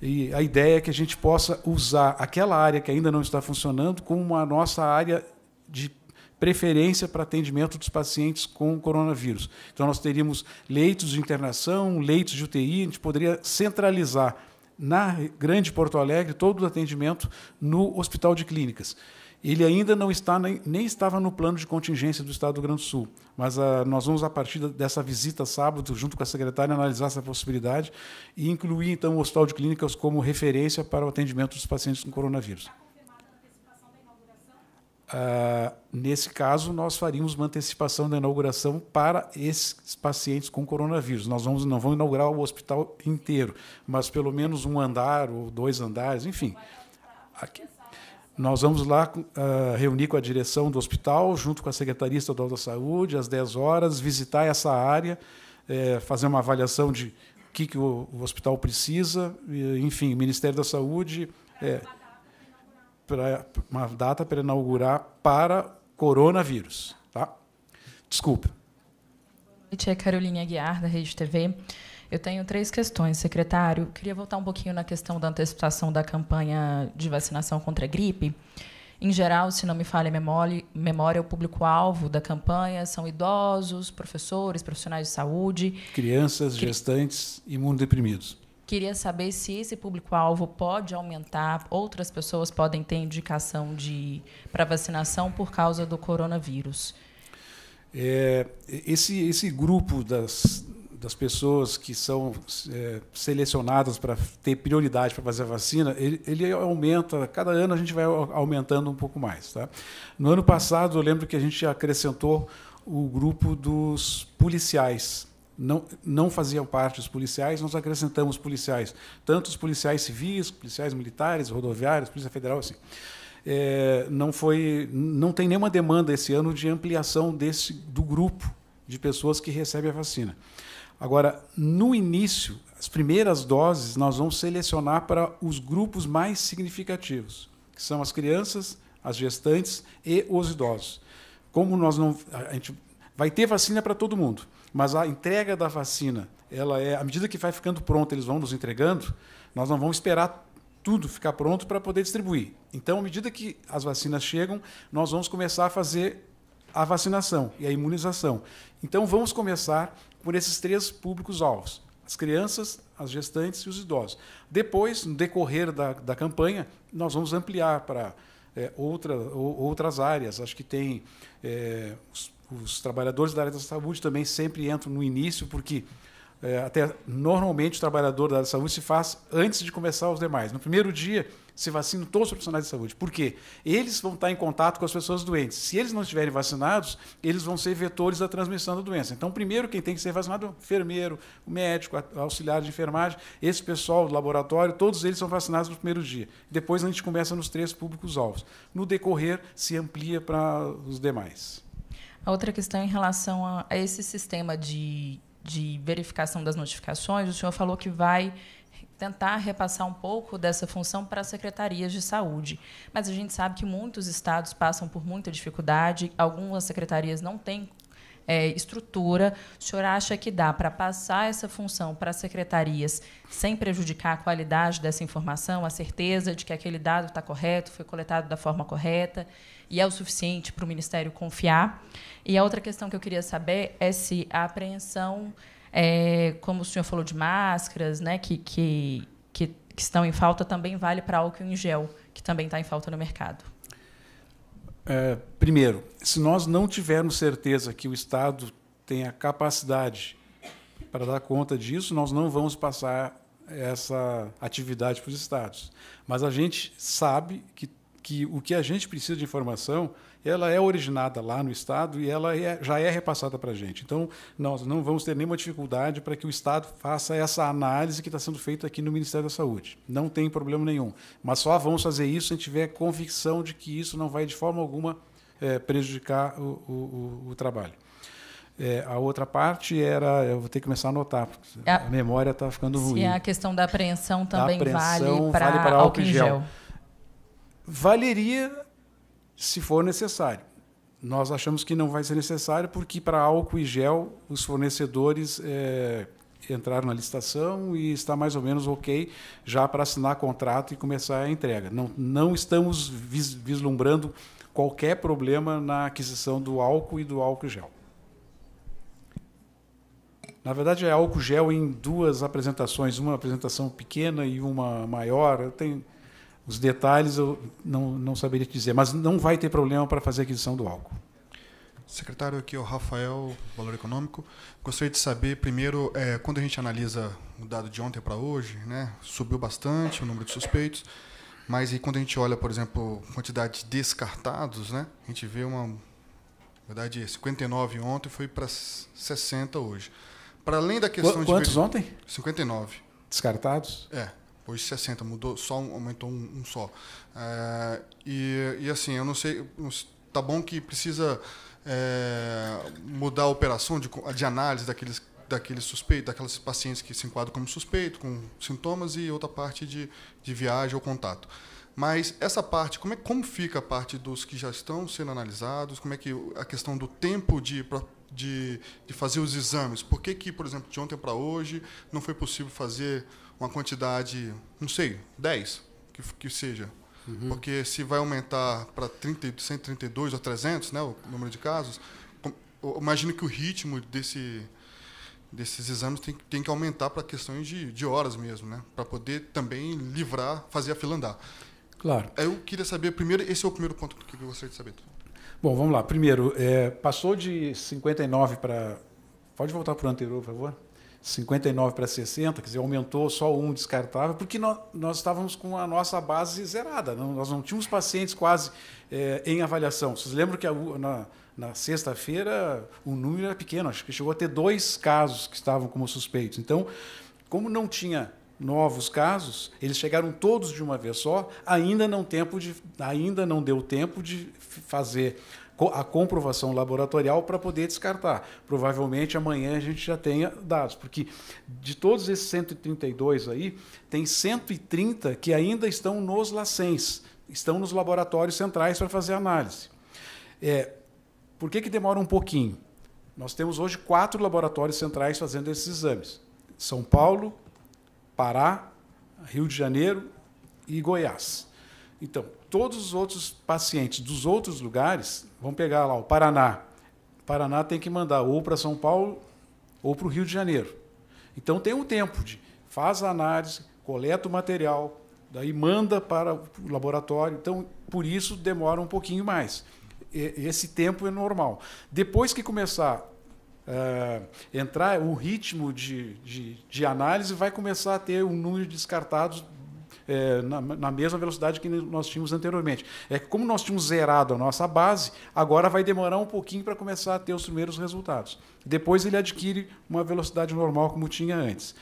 e a ideia é que a gente possa usar aquela área que ainda não está funcionando como a nossa área de preferência para atendimento dos pacientes com coronavírus. Então, nós teríamos leitos de internação, leitos de UTI, a gente poderia centralizar na Grande Porto Alegre todo o atendimento no Hospital de Clínicas ele ainda não está nem, nem, estava no plano de contingência do Estado do Rio Grande do Sul, mas a, ah, nós vamos a partir dessa visita sábado, junto com a secretária, analisar essa possibilidade e incluir então o Hospital de Clínicas como referência para o atendimento dos pacientes com coronavírus. Ah, nesse caso, nós faríamos uma antecipação da inauguração para esses pacientes com coronavírus. Nós vamos, não vamos inaugurar o hospital inteiro, mas pelo menos um andar ou dois andares, enfim. Aqui. Nós vamos lá uh, reunir com a direção do hospital, junto com a Secretaria Estadual da Saúde, às 10 horas, visitar essa área, eh, fazer uma avaliação de o que, que o, o, hospital precisa, e, enfim, o Ministério da Saúde. É, eh, para uma data para inaugurar para coronavírus. Tá? Desculpa. Boa noite, é Carolina Aguiar, da Rede TV. Eu tenho três questões, secretário. Queria voltar um pouquinho na questão da antecipação da campanha de vacinação contra a gripe. Em geral, se não me falha memória, memória o público-alvo da campanha são idosos, professores, profissionais de saúde. Crianças, gestantes, imunodeprimidos. Queria saber se esse público-alvo pode aumentar, outras pessoas podem ter indicação de para vacinação por causa do coronavírus. É, esse, esse grupo das, das pessoas que são é, selecionadas para ter prioridade para fazer a vacina, ele, ele, aumenta, cada ano a gente vai aumentando um pouco mais. Tá? No ano passado, eu lembro que a gente acrescentou o grupo dos policiais. Não, não faziam parte os policiais, nós acrescentamos policiais, tanto os policiais civis, policiais militares, rodoviários, Polícia Federal, assim. É, não foi não tem nenhuma demanda esse ano de ampliação desse do grupo de pessoas que recebem a vacina. Agora, no início, as primeiras doses nós vamos selecionar para os grupos mais significativos, que são as crianças, as gestantes e os idosos. Como nós não a gente vai ter vacina para todo mundo, mas a entrega da vacina, ela é à medida que vai ficando pronta, eles vão nos entregando, nós não vamos esperar tudo ficar pronto para poder distribuir. Então, à medida que as vacinas chegam, nós vamos começar a fazer a vacinação e a imunização. Então, vamos começar por esses três públicos-alvos: as crianças, as gestantes e os idosos. Depois, no decorrer da, da campanha, nós vamos ampliar para é, outra, ou, outras áreas. Acho que tem é, os, os, trabalhadores da área da saúde também sempre entram no início, porque é, até normalmente o trabalhador da área da saúde se faz antes de começar os demais. No primeiro dia se vacinem todos os profissionais de saúde. Por quê? Eles vão estar em contato com as pessoas doentes. Se eles não estiverem vacinados, eles vão ser vetores da transmissão da doença. Então, primeiro, quem tem que ser vacinado é o enfermeiro, o médico, o auxiliar de enfermagem, esse pessoal do laboratório, todos eles são vacinados no primeiro dia. Depois a gente começa nos três públicos-alvos. No decorrer, se amplia para os demais. A outra questão em relação a esse sistema de, de verificação das notificações, o senhor falou que vai tentar repassar um pouco dessa função para as secretarias de saúde. Mas a gente sabe que muitos estados passam por muita dificuldade, algumas secretarias não têm é, estrutura. O senhor acha que dá para passar essa função para as secretarias sem prejudicar a qualidade dessa informação, a certeza de que aquele dado está correto, foi coletado da forma correta e é o suficiente para o Ministério confiar? E a outra questão que eu queria saber é se a apreensão é, como o senhor falou de máscaras, né, que, que, que, que estão em falta, também vale para álcool em gel, que também está em falta no mercado. É, primeiro, se nós não tivermos certeza que o Estado tem a capacidade para dar conta disso, nós não vamos passar essa atividade para os estados. Mas a gente sabe que, que o que a gente precisa de informação ela é originada lá no Estado e ela é, já é repassada para a gente. Então, nós não vamos ter nenhuma dificuldade para que o Estado faça essa análise que está sendo feita aqui no Ministério da Saúde. Não tem problema nenhum. Mas só vamos fazer isso se a gente tiver convicção de que isso não vai, de forma alguma, é, prejudicar o, o, o trabalho. É, a outra parte era, eu vou ter que começar a anotar, porque é a, a memória está ficando ruim. E a questão da apreensão também apreensão vale, para vale para álcool, álcool gel. gel. Valeria se for necessário. Nós achamos que não vai ser necessário porque para álcool e gel os fornecedores é, entraram na licitação e está mais ou menos ok já para assinar contrato e começar a entrega. Não, não estamos vis vislumbrando qualquer problema na aquisição do álcool e do álcool gel. Na verdade, é álcool gel em duas apresentações, uma apresentação pequena e uma maior. Eu tenho, os detalhes eu não, não saberia te dizer, mas não vai ter problema para fazer a aquisição do álcool. Secretário, aqui é o Rafael, Valor Econômico. Gostaria de saber, primeiro, é, quando a gente analisa o dado de ontem para hoje, né, subiu bastante o número de suspeitos, mas e quando a gente olha, por exemplo, quantidade de descartados, né, a gente vê uma. Na verdade, 59 ontem foi para 60 hoje. Para além da questão Qu quantos de. Quantos ontem? 59. Descartados? É hoje 60, mudou, só um, aumentou um, um só. É, e, e assim, eu não sei, tá bom que precisa é, mudar a operação de, de análise daqueles daqueles suspeitos, daquelas pacientes que se enquadram como suspeito, com sintomas e outra parte de, de viagem ou contato. Mas essa parte, como, é, como fica a parte dos que já estão sendo analisados? Como é que a questão do tempo de, de, de fazer os exames? Por que, que, por exemplo, de ontem para hoje não foi possível fazer uma quantidade, não sei, 10, que, que seja. Uhum. Porque se vai aumentar para 132 ou 300, né, o número de casos, imagino que o ritmo desse, desses exames tem, tem que aumentar para questões de, de horas mesmo, né, para poder também livrar, fazer a fila andar. Claro. Eu queria saber, primeiro, esse é o primeiro ponto que eu gostaria de saber. Bom, vamos lá. Primeiro, é, passou de 59 para. Pode voltar para o anterior, por favor? 59 para 60, quer dizer, aumentou só um descartável, porque nós, nós estávamos com a nossa base zerada, não, nós não tínhamos pacientes quase é, em avaliação. Vocês lembram que a, na, na sexta-feira o número era pequeno, acho que chegou a ter dois casos que estavam como suspeitos. Então, como não tinha novos casos, eles chegaram todos de uma vez só, ainda não, tempo de, ainda não deu tempo de fazer a comprovação laboratorial para poder descartar. Provavelmente amanhã a gente já tenha dados, porque de todos esses 132 aí, tem 130 que ainda estão nos LACENs, estão nos laboratórios centrais para fazer análise. É, por que, que demora um pouquinho? Nós temos hoje quatro laboratórios centrais fazendo esses exames: São Paulo, Pará, Rio de Janeiro e Goiás. Então, todos os outros pacientes dos outros lugares vão pegar lá o Paraná. O Paraná tem que mandar ou para São Paulo ou para o Rio de Janeiro. Então tem um tempo de faz a análise, coleta o material, daí manda para o laboratório. Então, por isso demora um pouquinho mais. Esse tempo é normal. Depois que começar a eh, entrar, o ritmo de, de, de, análise vai começar a ter um número de descartados é, na, na, mesma velocidade que nós tínhamos anteriormente. É que como nós tínhamos zerado a nossa base, agora vai demorar um pouquinho para começar a ter os primeiros resultados. Depois ele adquire uma velocidade normal como tinha antes.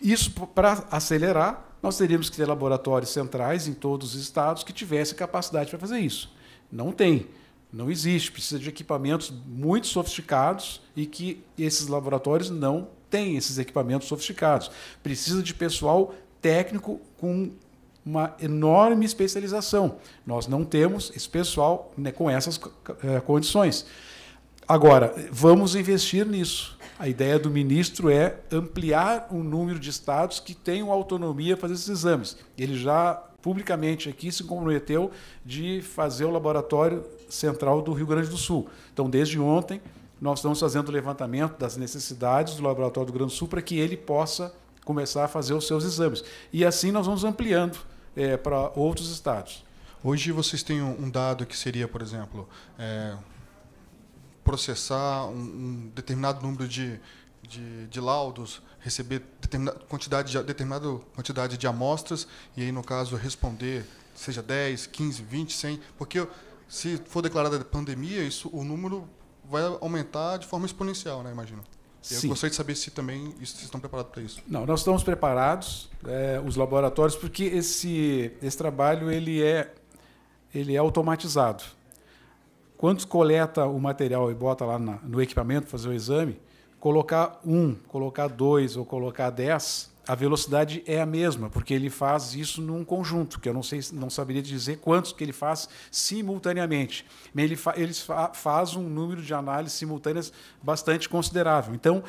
Isso para acelerar, nós teríamos que ter laboratórios centrais em todos os estados que tivessem capacidade para fazer isso. Não tem. Não existe, precisa de equipamentos muito sofisticados e que esses laboratórios não têm esses equipamentos sofisticados. Precisa de pessoal técnico com uma enorme especialização. Nós não temos esse pessoal né, com essas eh, condições. Agora, vamos investir nisso. A ideia do ministro é ampliar o número de estados que tenham autonomia para fazer esses exames. Ele já publicamente aqui se comprometeu de fazer o laboratório central do Rio Grande do Sul. Então, desde ontem, nós estamos fazendo o levantamento das necessidades do laboratório do Rio Grande do Sul para que ele possa começar a fazer os seus exames. E assim nós vamos ampliando é, para outros estados. Hoje vocês têm um dado que seria, por exemplo, é, processar um, um, determinado número de, de, de laudos, receber determinada quantidade, de, determinada quantidade de amostras e aí, no caso, responder, seja 10, 15, 20, 100, porque se for declarada pandemia, isso, o número vai aumentar de forma exponencial, né, imagino? Eu gostaria de saber se também vocês estão preparados para isso. Não, nós estamos preparados, é, os laboratórios, porque esse, esse trabalho ele é, ele é automatizado. Quando coleta o material e bota lá na, no equipamento fazer o exame, colocar um, colocar dois ou colocar dez, a velocidade é a mesma, porque ele faz isso num conjunto, que eu não sei, não saberia dizer quantos que ele faz simultaneamente. Mas ele, fa, ele fa, faz um número de análises simultâneas bastante considerável. Então,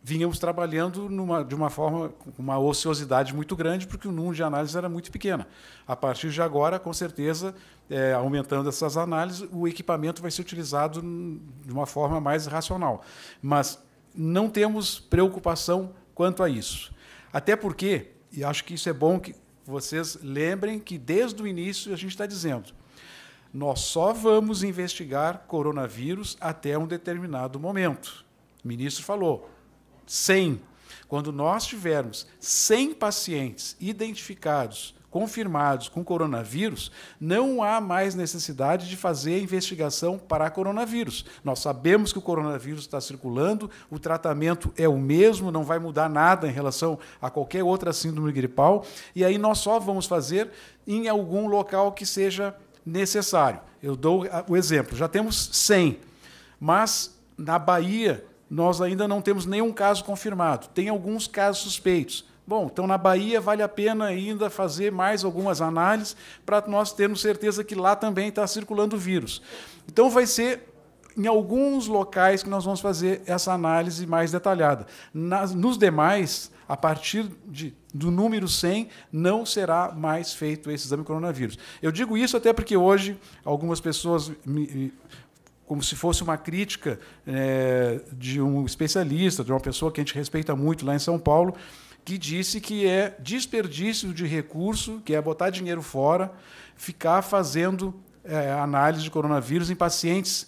vínhamos trabalhando numa, de uma forma com uma ociosidade muito grande, porque o número de análises era muito pequeno. A partir de agora, com certeza, é, aumentando essas análises, o equipamento vai ser utilizado de uma forma mais racional. Mas não temos preocupação quanto a isso. Até porque, e acho que isso é bom que vocês lembrem que desde o início a gente está dizendo, nós só vamos investigar coronavírus até um determinado momento. O ministro falou, 100. Quando nós tivermos 100 pacientes identificados confirmados com coronavírus, não há mais necessidade de fazer a investigação para coronavírus. Nós sabemos que o coronavírus está circulando, o tratamento é o mesmo, não vai mudar nada em relação a qualquer outra síndrome gripal, e aí nós só vamos fazer em algum local que seja necessário. Eu dou ah, o exemplo, já temos 100, mas na Bahia nós ainda não temos nenhum caso confirmado. Tem alguns casos suspeitos. Bom, então na Bahia vale a pena ainda fazer mais algumas análises para nós termos certeza que lá também está circulando o vírus. Então vai ser em alguns locais que nós vamos fazer essa análise mais detalhada. Nas, nos demais, a partir de, do número 100, não será mais feito esse exame coronavírus. Eu digo isso até porque hoje algumas pessoas me, me, como se fosse uma crítica é, de um especialista, de uma pessoa que a gente respeita muito lá em São Paulo, que disse que é desperdício de recurso, que é botar dinheiro fora, ficar fazendo é, análise de coronavírus em pacientes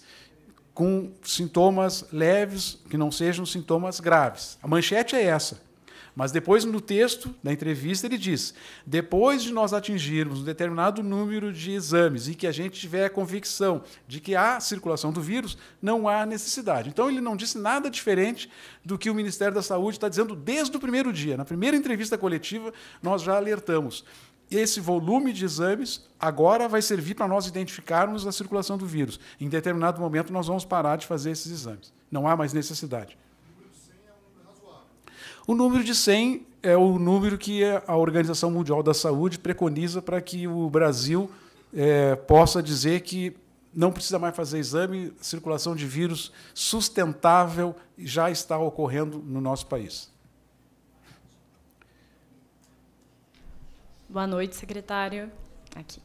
com sintomas leves, que não sejam sintomas graves. A manchete é essa. Mas depois, no texto da entrevista, ele diz: depois de nós atingirmos um determinado número de exames e que a gente tiver a convicção de que há circulação do vírus, não há necessidade. Então, ele não disse nada diferente do que o Ministério da Saúde está dizendo desde o primeiro dia. Na primeira entrevista coletiva, nós já alertamos esse volume de exames agora vai servir para nós identificarmos a circulação do vírus. Em determinado momento, nós vamos parar de fazer esses exames. Não há mais necessidade. O número de 100 é o número que a Organização Mundial da Saúde preconiza para que o Brasil é, possa dizer que não precisa mais fazer exame, circulação de vírus sustentável já está ocorrendo no nosso país. Boa noite, secretário. Aqui.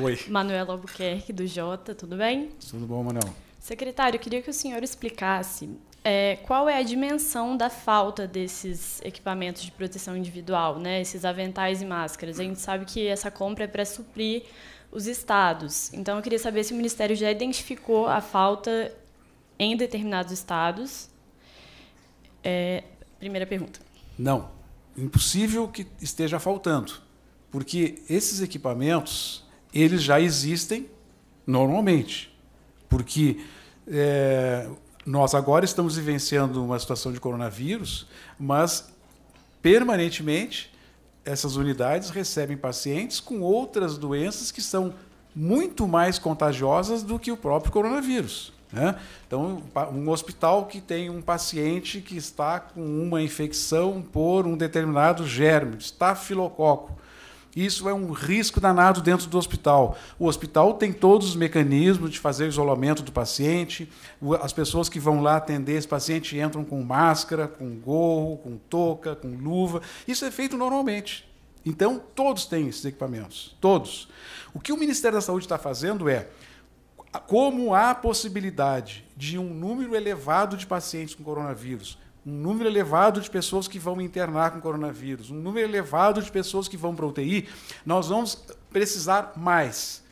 Oi. Manuela Albuquerque, do Jota, tudo bem? Tudo bom, Manuel. Secretário, queria que o senhor explicasse é, qual é a dimensão da falta desses equipamentos de proteção individual, né? esses aventais e máscaras? A gente sabe que essa compra é para suprir os estados. Então, eu queria saber se o Ministério já identificou a falta em determinados estados. É, primeira pergunta. Não. Impossível que esteja faltando, porque esses equipamentos eles já existem normalmente, porque é, nós agora estamos vivenciando uma situação de coronavírus, mas permanentemente essas unidades recebem pacientes com outras doenças que são muito mais contagiosas do que o próprio coronavírus. Né? Então, um hospital que tem um paciente que está com uma infecção por um determinado germe, estafilococo, isso é um risco danado dentro do hospital. O hospital tem todos os mecanismos de fazer isolamento do paciente. As pessoas que vão lá atender esse paciente entram com máscara, com gorro, com touca, com luva. Isso é feito normalmente. Então, todos têm esses equipamentos. Todos. O que o Ministério da Saúde está fazendo é. Como há possibilidade de um número elevado de pacientes com coronavírus um número elevado de pessoas que vão internar com coronavírus, um número elevado de pessoas que vão para UTI, nós vamos precisar mais.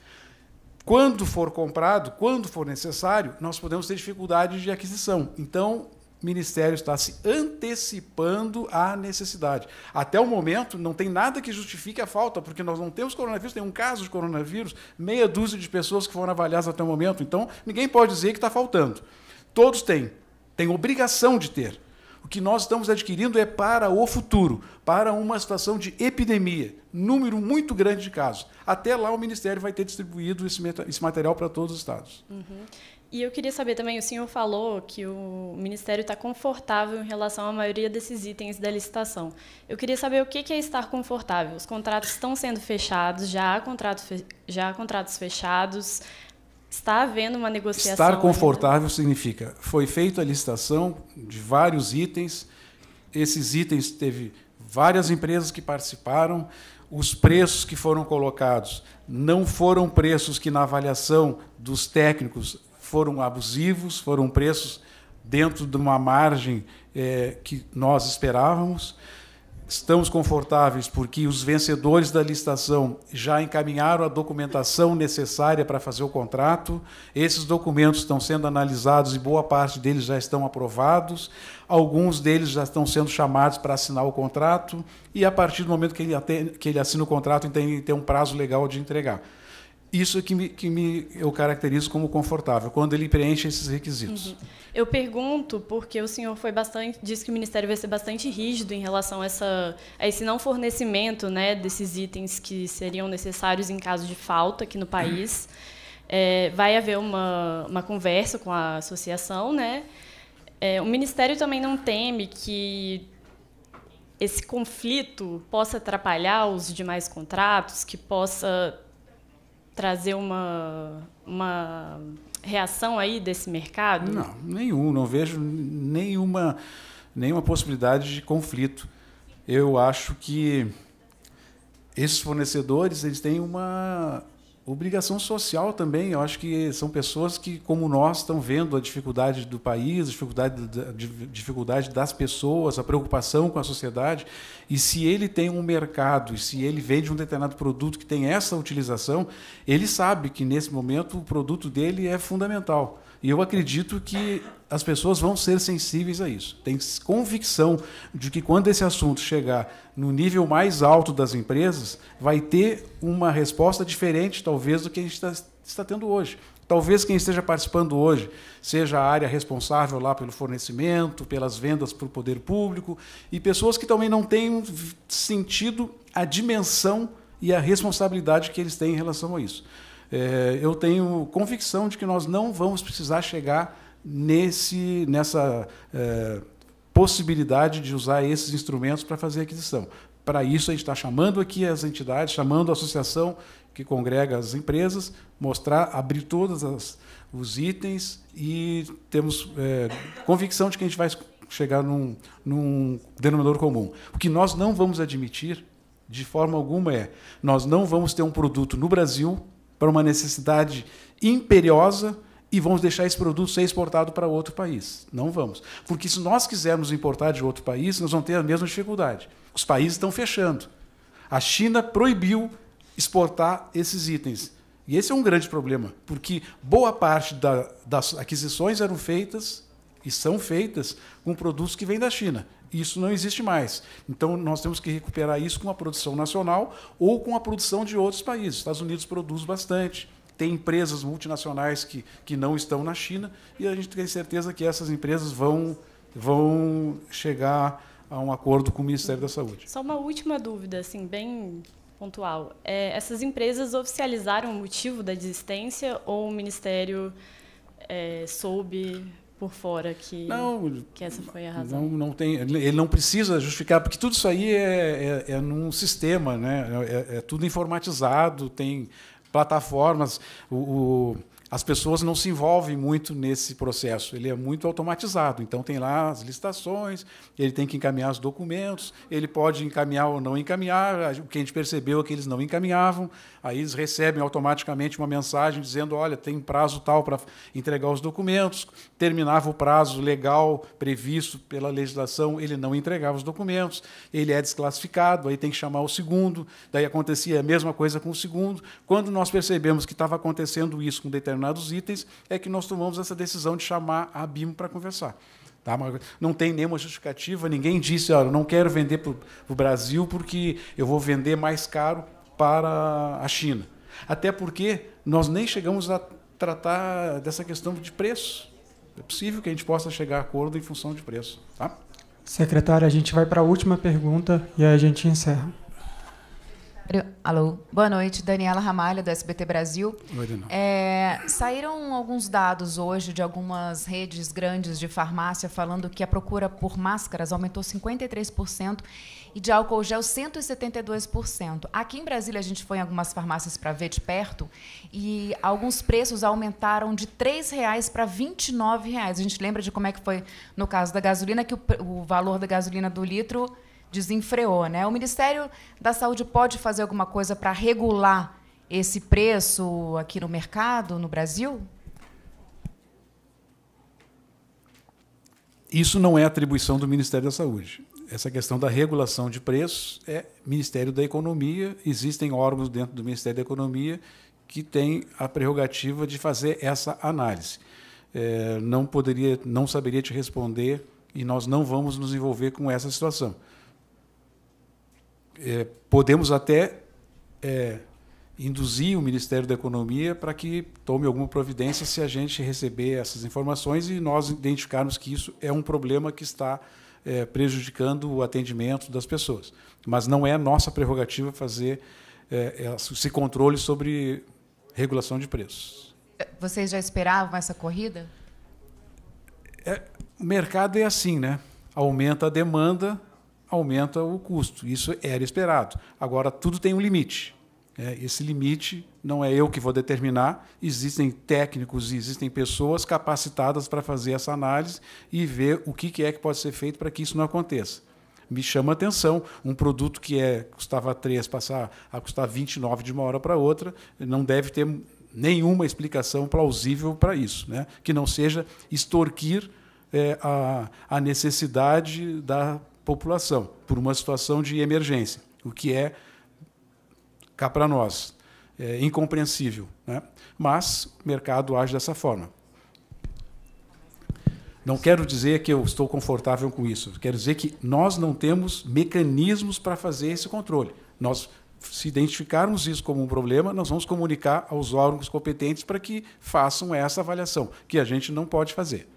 Quando for comprado, quando for necessário, nós podemos ter dificuldade de aquisição. Então, o Ministério está se antecipando à necessidade. Até o momento, não tem nada que justifique a falta, porque nós não temos coronavírus, tem um caso de coronavírus, meia dúzia de pessoas que foram avaliadas até o momento. Então, ninguém pode dizer que está faltando. Todos têm, têm obrigação de ter. O que nós estamos adquirindo é para o futuro, para uma situação de epidemia, número muito grande de casos. Até lá o Ministério vai ter distribuído esse material para todos os estados. Uhum. E eu queria saber também, o senhor falou que o Ministério está confortável em relação à maioria desses itens da licitação. Eu queria saber o que é estar confortável. Os contratos estão sendo fechados, já há, contrato já há contratos fechados, Está havendo uma negociação. Estar né? confortável ainda. significa foi feita a licitação de vários itens. Esses itens teve várias empresas que participaram. Os preços que foram colocados não foram preços que, na avaliação dos técnicos, foram abusivos, foram preços dentro de uma margem é, que nós esperávamos. Estamos confortáveis porque os vencedores da licitação já encaminharam a documentação necessária para fazer o contrato. Esses documentos estão sendo analisados e boa parte deles já estão aprovados. Alguns deles já estão sendo chamados para assinar o contrato. E a partir do momento que ele, que ele assina o contrato, ele tem um prazo legal de entregar. Isso que, me, que me, eu caracterizo como confortável, quando ele preenche esses requisitos. Uhum. Eu pergunto porque o senhor foi bastante, disse que o Ministério vai ser bastante rígido em relação a, essa, a esse não fornecimento né, desses itens que seriam necessários em caso de falta aqui no país. É, vai haver uma, uma conversa com a associação. Né? É, o Ministério também não teme que esse conflito possa atrapalhar os demais contratos, que possa trazer uma, uma reação aí desse mercado? Não, nenhum. Não vejo nenhuma, nenhuma possibilidade de conflito. Eu acho que esses fornecedores eles têm uma Obrigação social também, eu acho que são pessoas que, como nós, estão vendo a dificuldade do país, a dificuldade, a dificuldade das pessoas, a preocupação com a sociedade. E se ele tem um mercado, e se ele vende um determinado produto que tem essa utilização, ele sabe que, nesse momento, o produto dele é fundamental. E eu acredito que as pessoas vão ser sensíveis a isso. Tem convicção de que quando esse assunto chegar no nível mais alto das empresas, vai ter uma resposta diferente, talvez, do que a gente está, está tendo hoje. Talvez quem esteja participando hoje seja a área responsável lá pelo fornecimento, pelas vendas para o poder público e pessoas que também não tenham sentido a dimensão e a responsabilidade que eles têm em relação a isso. É, eu tenho convicção de que nós não vamos precisar chegar nesse, nessa é, possibilidade de usar esses instrumentos para fazer aquisição. Para isso, a gente está chamando aqui as entidades, chamando a associação que congrega as empresas, mostrar, abrir todos as, os itens e temos é, convicção de que a gente vai chegar num, num denominador comum. O que nós não vamos admitir de forma alguma é nós não vamos ter um produto no Brasil para uma necessidade imperiosa e vamos deixar esse produto ser exportado para outro país. Não vamos. Porque se nós quisermos importar de outro país, nós vamos ter a mesma dificuldade. Os países estão fechando. A China proibiu exportar esses itens. E esse é um grande problema, porque boa parte da, das aquisições eram feitas e são feitas com produtos que vêm da China. Isso não existe mais. Então, nós temos que recuperar isso com a produção nacional ou com a produção de outros países. Os Estados Unidos produz bastante, tem empresas multinacionais que, que não estão na China, e a gente tem certeza que essas empresas vão, vão chegar a um acordo com o Ministério da Saúde. Só uma última dúvida, assim, bem pontual. É, essas empresas oficializaram o motivo da desistência ou o Ministério é, soube por fora que, não, que essa foi a razão. Não, não tem, ele não precisa justificar, porque tudo isso aí é, é, é num sistema, né? É, é, é, tudo informatizado, tem plataformas. O, o, as pessoas não se envolvem muito nesse processo, ele é muito automatizado. Então, tem lá as licitações, ele tem que encaminhar os documentos, ele pode encaminhar ou não encaminhar. O que a gente percebeu é que eles não encaminhavam, aí eles recebem automaticamente uma mensagem dizendo: olha, tem prazo tal para entregar os documentos, terminava o prazo legal previsto pela legislação, ele não entregava os documentos, ele é desclassificado, aí tem que chamar o segundo, daí acontecia a mesma coisa com o segundo. Quando nós percebemos que estava acontecendo isso com determinados itens, é que nós tomamos essa decisão de chamar a BIM para conversar. Tá? Não tem nenhuma justificativa, ninguém disse, olha, não quero vender para o Brasil porque eu vou vender mais caro para a China. Até porque nós nem chegamos a tratar dessa questão de preço é possível que a gente possa chegar a acordo em função de preço. Tá? Secretário, a gente vai para a última pergunta e aí a gente encerra. Alô, boa noite, Daniela Ramalho, do SBT Brasil. é, saíram alguns dados hoje de algumas redes grandes de farmácia falando que a procura por máscaras aumentou 53% e de álcool gel 172%. Aqui em Brasília a gente foi em algumas farmácias para ver de perto e alguns preços aumentaram de R$ 3,00 para R$ 29,00. A gente lembra de como é que foi no caso da gasolina, que o, o valor da gasolina do litro desenfreou, né? O Ministério da Saúde pode fazer alguma coisa para regular esse preço aqui no mercado, no Brasil? Isso não é atribuição do Ministério da Saúde essa questão da regulação de preços é Ministério da Economia, existem órgãos dentro do Ministério da Economia que têm a prerrogativa de fazer essa análise. É, não poderia, não saberia te responder e nós não vamos nos envolver com essa situação. É, podemos até é, induzir o Ministério da Economia para que tome alguma providência se a gente receber essas informações e nós identificarmos que isso é um problema que está é, prejudicando o atendimento das pessoas. Mas não é nossa prerrogativa fazer é, é esse controle sobre regulação de preços. É, vocês já esperavam essa corrida? É, o mercado é assim, né? Aumenta a demanda, aumenta o custo. Isso era esperado. Agora, tudo tem um limite. É, esse limite não é eu que vou determinar, existem técnicos e existem pessoas capacitadas para fazer essa análise e ver o que é que pode ser feito para que isso não aconteça. Me chama a atenção um produto que é custava 3 passar a custar 29 de uma hora para outra, não deve ter nenhuma explicação plausível para isso, né? que não seja extorquir é, a, a necessidade da população por uma situação de emergência, o que é cá para nós. É incompreensível. Né? Mas o mercado age dessa forma. Não quero dizer que eu estou confortável com isso. Quero dizer que nós não temos mecanismos para fazer esse controle. Nós, se identificarmos isso como um problema, nós vamos comunicar aos órgãos competentes para que façam essa avaliação, que a gente não pode fazer.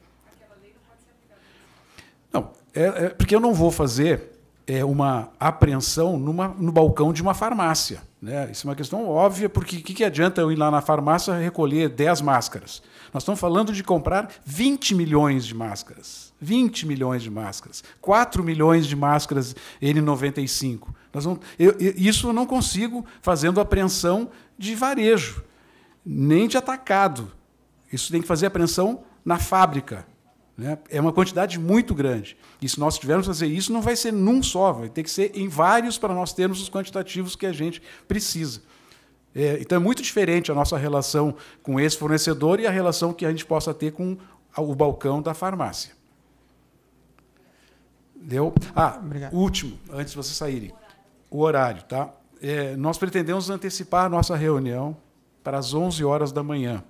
Não, é, é porque eu não vou fazer é, uma apreensão numa, no balcão de uma farmácia né? Isso é uma questão óbvia, porque o que, que adianta eu ir lá na farmácia recolher 10 máscaras? Nós estamos falando de comprar 20 milhões de máscaras. 20 milhões de máscaras. 4 milhões de máscaras N95. Nós não, eu, eu, isso eu não consigo fazendo apreensão de varejo, nem de atacado. Isso tem que fazer apreensão na fábrica, né? É uma quantidade muito grande. E se nós tivermos que fazer isso, não vai ser num só, vai ter que ser em vários para nós termos os quantitativos que a gente precisa. É, então é muito diferente a nossa relação com esse fornecedor e a relação que a gente possa ter com o balcão da farmácia. Deu? Ah, Obrigado. último, antes de vocês saírem. O horário, tá? É, nós pretendemos antecipar a nossa reunião para as 11 horas da manhã.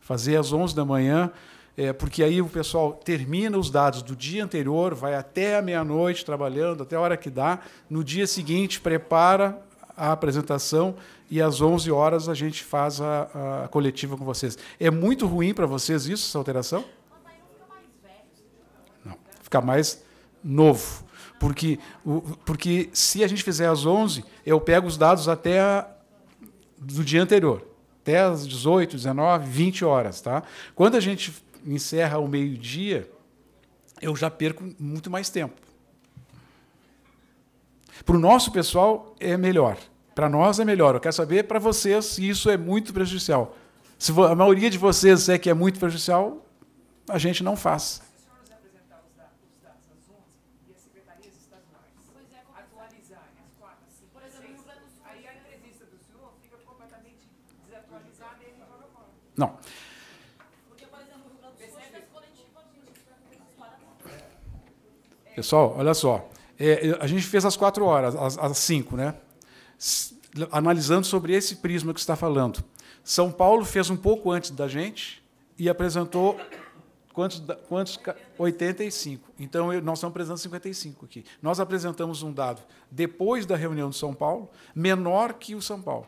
Fazer às 11 da manhã é, porque aí o pessoal termina os dados do dia anterior, vai até a meia-noite trabalhando, até a hora que dá. No dia seguinte, prepara a apresentação e às 11 horas a gente faz a, a coletiva com vocês. É muito ruim para vocês isso, essa alteração? Não, fica mais novo. Porque, porque se a gente fizer às 11, eu pego os dados até a, do dia anterior, até às 18, 19, 20 horas. Tá? Quando a gente encerra ao meio-dia, eu já perco muito mais tempo. Para o nosso pessoal é melhor. Para nós é melhor. Eu quero saber para vocês se isso é muito prejudicial. Se a maioria de vocês é que é muito prejudicial, a gente não faz. Pessoal, olha só. É, a gente fez as quatro horas, as, as cinco, né? Analisando sobre esse prisma que está falando. São Paulo fez um pouco antes da gente e apresentou quantos, quantos 85. Então nós estamos apresentando 55 aqui. Nós apresentamos um dado depois da reunião de São Paulo, menor que o São Paulo.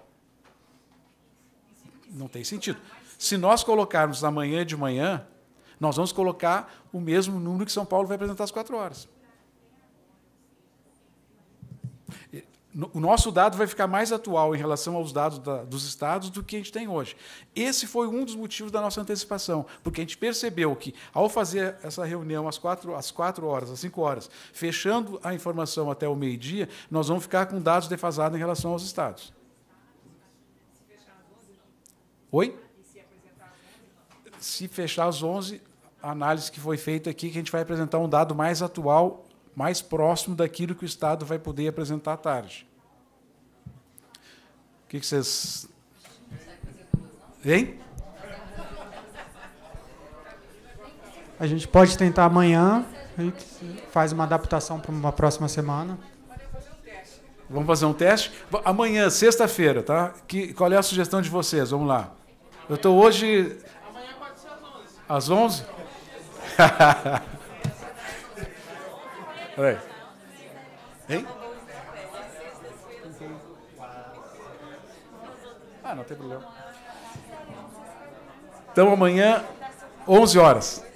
Não tem sentido. Se nós colocarmos amanhã de manhã, nós vamos colocar o mesmo número que São Paulo vai apresentar às quatro horas o nosso dado vai ficar mais atual em relação aos dados da, dos estados do que a gente tem hoje. Esse foi um dos motivos da nossa antecipação, porque a gente percebeu que, ao fazer essa reunião às quatro, às quatro horas, às cinco horas, fechando a informação até o meio-dia, nós vamos ficar com dados defasados em relação aos estados. Oi? Se fechar às 11, a análise que foi feita aqui, que a gente vai apresentar um dado mais atual mais próximo daquilo que o Estado vai poder apresentar à tarde. O que, vocês. Hein? A gente pode tentar amanhã, faz uma adaptação para uma próxima semana. Vamos fazer um teste? Amanhã, sexta-feira, tá? Que, qual é a sugestão de vocês? Vamos lá. Eu estou hoje. Amanhã pode ser às 11. Às 11? Peraí. Hein? Ah, não tem problema. Então amanhã, 11 horas.